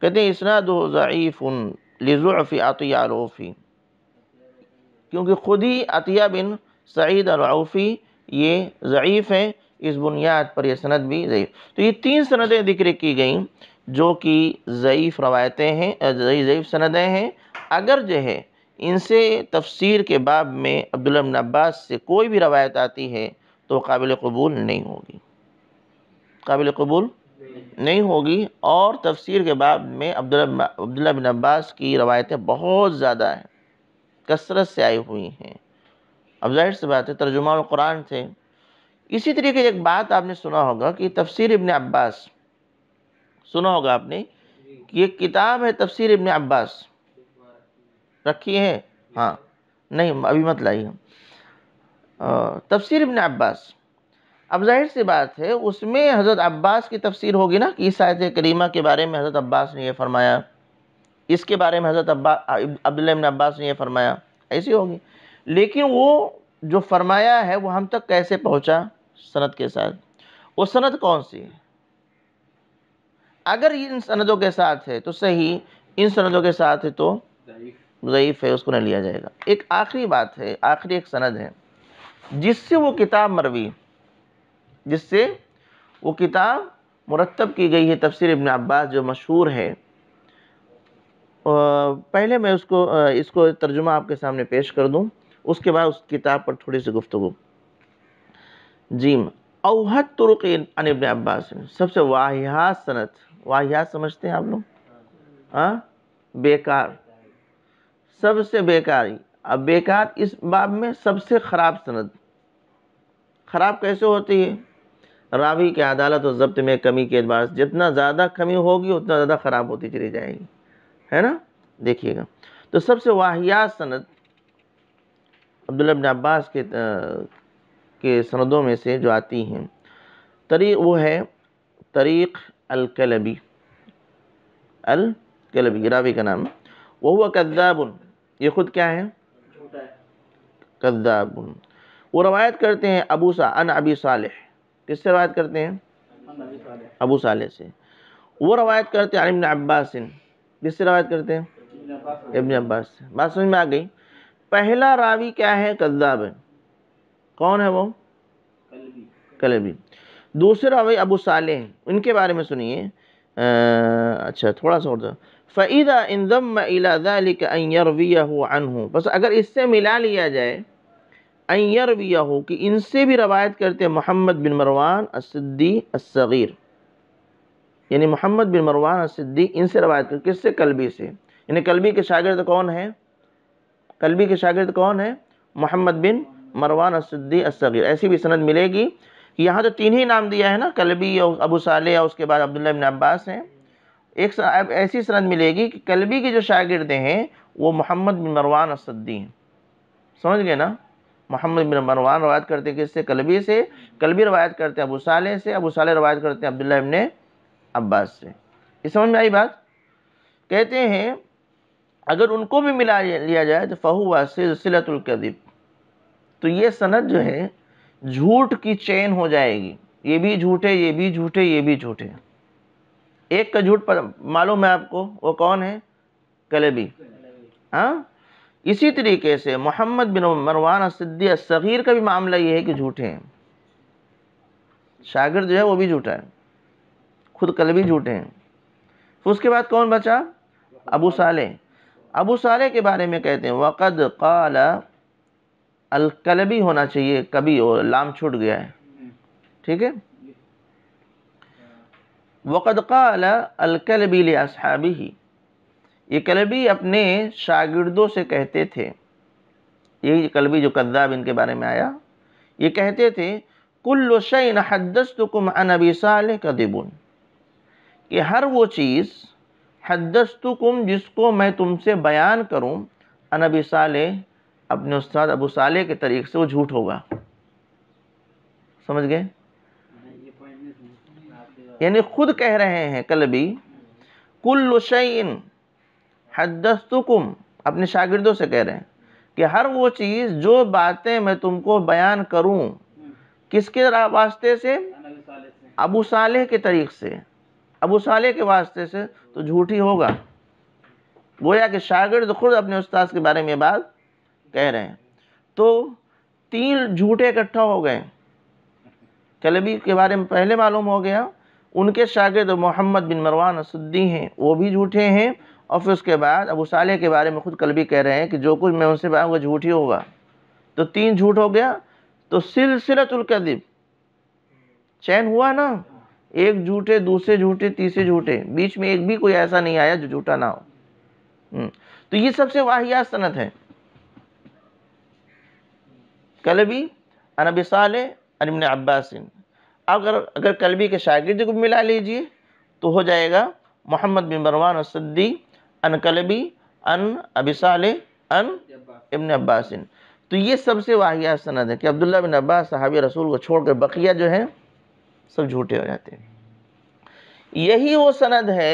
کہتے ہیں اسنا دو ضعیف لضعف عطیہ العوفی کیونکہ خود ہی عطیہ بن سعید العوفی یہ ضعیف ہیں اس بنیاد پر یہ سند بھی ضعیف تو یہ تین سندیں ذکر کی گئیں جو کہ ضعیف روایتیں ہیں ضعیف سندیں ہیں اگر جو ہے ان سے تفسیر کے باب میں عبداللہ بن عباس سے کوئی بھی روایت آتی ہے تو قابل قبول نہیں ہوگی قابل قبول نہیں ہوگی اور تفسیر کے باب میں عبداللہ بن عباس کی روایتیں بہت زیادہ ہیں کثرت سے آئی ہوئی ہیں اب ظاہر سی بات ہے ترجمہ القرآن سے اسی طریقے ایک بات آپ نے سنا ہوگا کہ تفسیر ابن عباس سنا ہوگا آپ نے یہ کتاب ہے تفسیر ابن عباس رکھی ہے ہاں نہیں ابھی مت لائی ہم تفسیر ابن عباس اب ظاہر سی بات ہے اس میں حضرت عباس کی تفسیر ہوگی نا کہ اس آیت کریمہ کے بارے میں حضرت عباس نے یہ فرمایا اس کے بارے میں حضرت عبداللہ ابن عباس نے یہ فرمایا ایسی ہوگی لیکن وہ جو فرمایا ہے وہ ہم تک کیسے پہنچا سند کے ساتھ وہ سند کون سی ہے اگر ان سندوں کے ساتھ ہے تو صحیح ان سندوں کے ساتھ ہے تو ضعیف ہے اس کو نہ لیا جائے گا ایک آخری بات ہے آخری ایک سند ہے جس سے وہ کتاب مروی جس سے وہ کتاب مرتب کی گئی ہے تفسیر ابن عباس جو مشہور ہے پہلے میں اس کو اس کو ترجمہ آپ کے سامنے پیش کر دوں اس کے بعد اس کتاب پر تھوڑی سی گفتگو جیم اوہد ترک ان ابن عباس سب سے واحد صنعت واہیات سمجھتے ہیں آپ لوگ ہاں بیکار سب سے بیکاری اب بیکار اس باب میں سب سے خراب سند خراب کیسے ہوتی ہے راوی کے عدالت و ضبط میں کمی کے اعتبار سے جتنا زیادہ کمی ہوگی اتنا زیادہ خراب ہوتی چلی جائے گی ہے نا دیکھیے گا تو سب سے سند عبداللہ بن عباس کے کے سندوں میں سے جو آتی ہیں طریق وہ ہے طریق الکلبی الکلبی راوی کا نام وہو کذاب یہ خود کیا ہے کذاب وہ روایت کرتے ہیں ابو سا ان ابی صالح کس سے روایت کرتے ہیں ابو صالح سے وہ روایت کرتے ہیں ابن عباس کس سے روایت کرتے ہیں ابن عباس سے بات سمجھ میں آگئی پہلا راوی کیا ہے کذاب کون ہے وہ کلبی دوسرا ابو صالح ان کے بارے میں سنیے اچھا تھوڑا سا اور ہوتا ذَمَّ إِلَى ذَلِكَ أَن يَرْوِيَهُ عَنْهُ بس اگر اس سے ملا لیا جائے اَن يَرْوِيَهُ کہ ان سے بھی روایت کرتے محمد بن مروان الصدی الصغیر یعنی محمد بن مروان الصدی ان سے روایت کرتے کس سے کلبی سے یعنی کلبی کے شاگرد کون ہیں کلبی کے شاگرد کون ہیں محمد بن مروان الصدی الصغیر ایسی بھی سند ملے گی یہاں تو تین ہی نام دیا ہے نا کلبی اور ابو صالح اور اس کے بعد عبداللہ بن عباس ہیں ایک ایسی سند ملے گی کہ کلبی کے جو شاگردیں ہیں وہ محمد بن بروان ہیں سمجھ گئے نا محمد بن مروان روایت کرتے ہیں کس سے کلبی سے کلبی روایت کرتے ہیں ابو صالح سے ابو صالح روایت کرتے ہیں عبداللہ ابن عباس سے یہ سمجھ میں آئی بات کہتے ہیں اگر ان کو بھی ملا لیا جائے تو فہوہ سلسلۃ القدیب تو یہ سند جو ہے جھوٹ کی چین ہو جائے گی یہ بھی جھوٹے یہ بھی جھوٹے یہ بھی جھوٹے ایک کا جھوٹ پر معلوم ہے آپ کو وہ کون ہے کلبی ہاں اسی طریقے سے محمد بن مروان صدی صغیر کا بھی معاملہ یہ ہے کہ جھوٹے ہیں شاگرد جو ہے وہ بھی جھوٹا ہے خود کلبی جھوٹے ہیں پھر اس کے بعد کون بچا ابو صالح ابو سالے کے بارے میں کہتے ہیں وَقَدْ قَالَ القلبی ہونا چاہیے کبھی اور لام چھوٹ گیا ہے ٹھیک ہے جی۔ وقت قا البیل صحابی یہ کلبی اپنے شاگردوں سے کہتے تھے یہی کلبی جو کذاب ان کے بارے میں آیا یہ کہتے تھے کل و شعین حدستم انبی صال کہ ہر وہ چیز حدستکم جس کو میں تم سے بیان کروں انبی صالح اپنے استاد ابو صالح کے طریقے سے وہ جھوٹ ہوگا سمجھ گئے یعنی خود کہہ رہے ہیں کل بھی کل شعین حدستکم اپنے شاگردوں سے کہہ رہے ہیں کہ ہر وہ چیز جو باتیں میں تم کو بیان کروں کس کے واسطے سے ابو صالح کے طریق سے ابو صالح کے واسطے سے تو جھوٹی ہوگا گویا کہ شاگرد خود اپنے استاد کے بارے میں بات کہہ رہے ہیں تو تین جھوٹے اکٹھا ہو گئے کلبی کے بارے میں پہلے معلوم ہو گیا ان کے شاگرد محمد بن مروان اسدی ہیں وہ بھی جھوٹے ہیں اور پھر اس کے بعد ابو صالح کے بارے میں خود کلبی کہہ رہے ہیں کہ جو کچھ میں ان سے بتاؤں جھوٹ ہی ہوگا تو تین جھوٹ ہو گیا تو سلسلت القدب چین ہوا نا ایک جھوٹے دوسرے جھوٹے تیسرے جھوٹے بیچ میں ایک بھی کوئی ایسا نہیں آیا جو جھوٹا نہ ہو تو یہ سب سے واحیات صنعت ہے کلبی ان صالح المن عباس اگر اگر کلبی کے شاگرد کو ملا لیجئے تو ہو جائے گا محمد بن مروان السدی ان کلبی ان ابی صالح ان ابن عباس تو یہ سب سے واحعہ سند ہے کہ عبداللہ بن عباس صحابی رسول کو چھوڑ کر بقیہ جو ہیں سب جھوٹے ہو جاتے ہیں یہی وہ سند ہے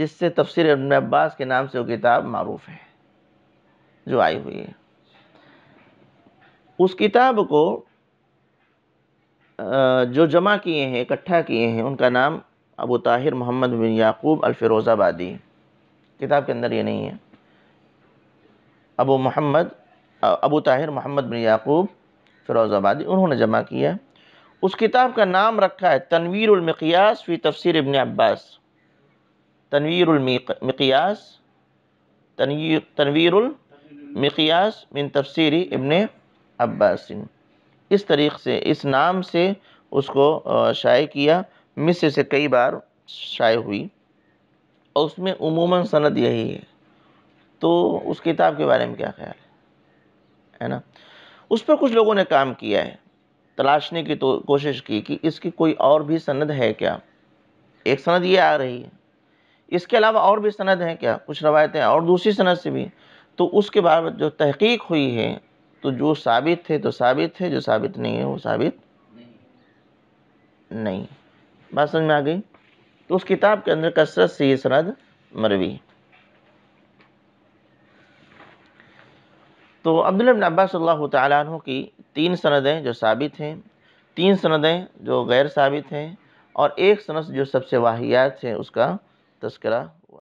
جس سے تفسیر ابن عباس کے نام سے وہ کتاب معروف ہے جو آئی ہوئی ہے اس کتاب کو جو جمع کیے ہیں اکٹھا کیے ہیں ان کا نام ابو طاہر محمد بن یعقوب الفروز آبادی کتاب کے اندر یہ نہیں ہے ابو محمد ابو طاہر محمد بن یعقوب فیروز آبادی انہوں نے جمع کیا اس کتاب کا نام رکھا ہے تنویر المقیاس فی تفسیر ابن عباس تنویر المقیاس تنویر المقیاس من تفسیر ابن ابن عباس اس طریق سے اس نام سے اس کو شائع کیا مصر سے کئی بار شائع ہوئی اور اس میں عموماً سند یہی ہے تو اس کتاب کے بارے میں کیا خیال ہے نا اس پر کچھ لوگوں نے کام کیا ہے تلاشنے کی تو کوشش کی کہ اس کی کوئی اور بھی سند ہے کیا ایک سند یہ آ رہی ہے اس کے علاوہ اور بھی سند ہیں کیا کچھ روایتیں اور دوسری سند سے بھی تو اس کے بعد جو تحقیق ہوئی ہے تو جو ثابت ہے تو ثابت ہے جو ثابت نہیں ہے وہ ثابت نہیں بات سمجھ میں آ گئی تو اس کتاب کے اندر کثرت یہ سند مروی تو بن عباس صلی اللہ تعالیٰ عنہ کی تین سندیں جو ثابت ہیں تین سندیں جو غیر ثابت ہیں اور ایک سند جو سب سے واحیات ہیں اس کا تذکرہ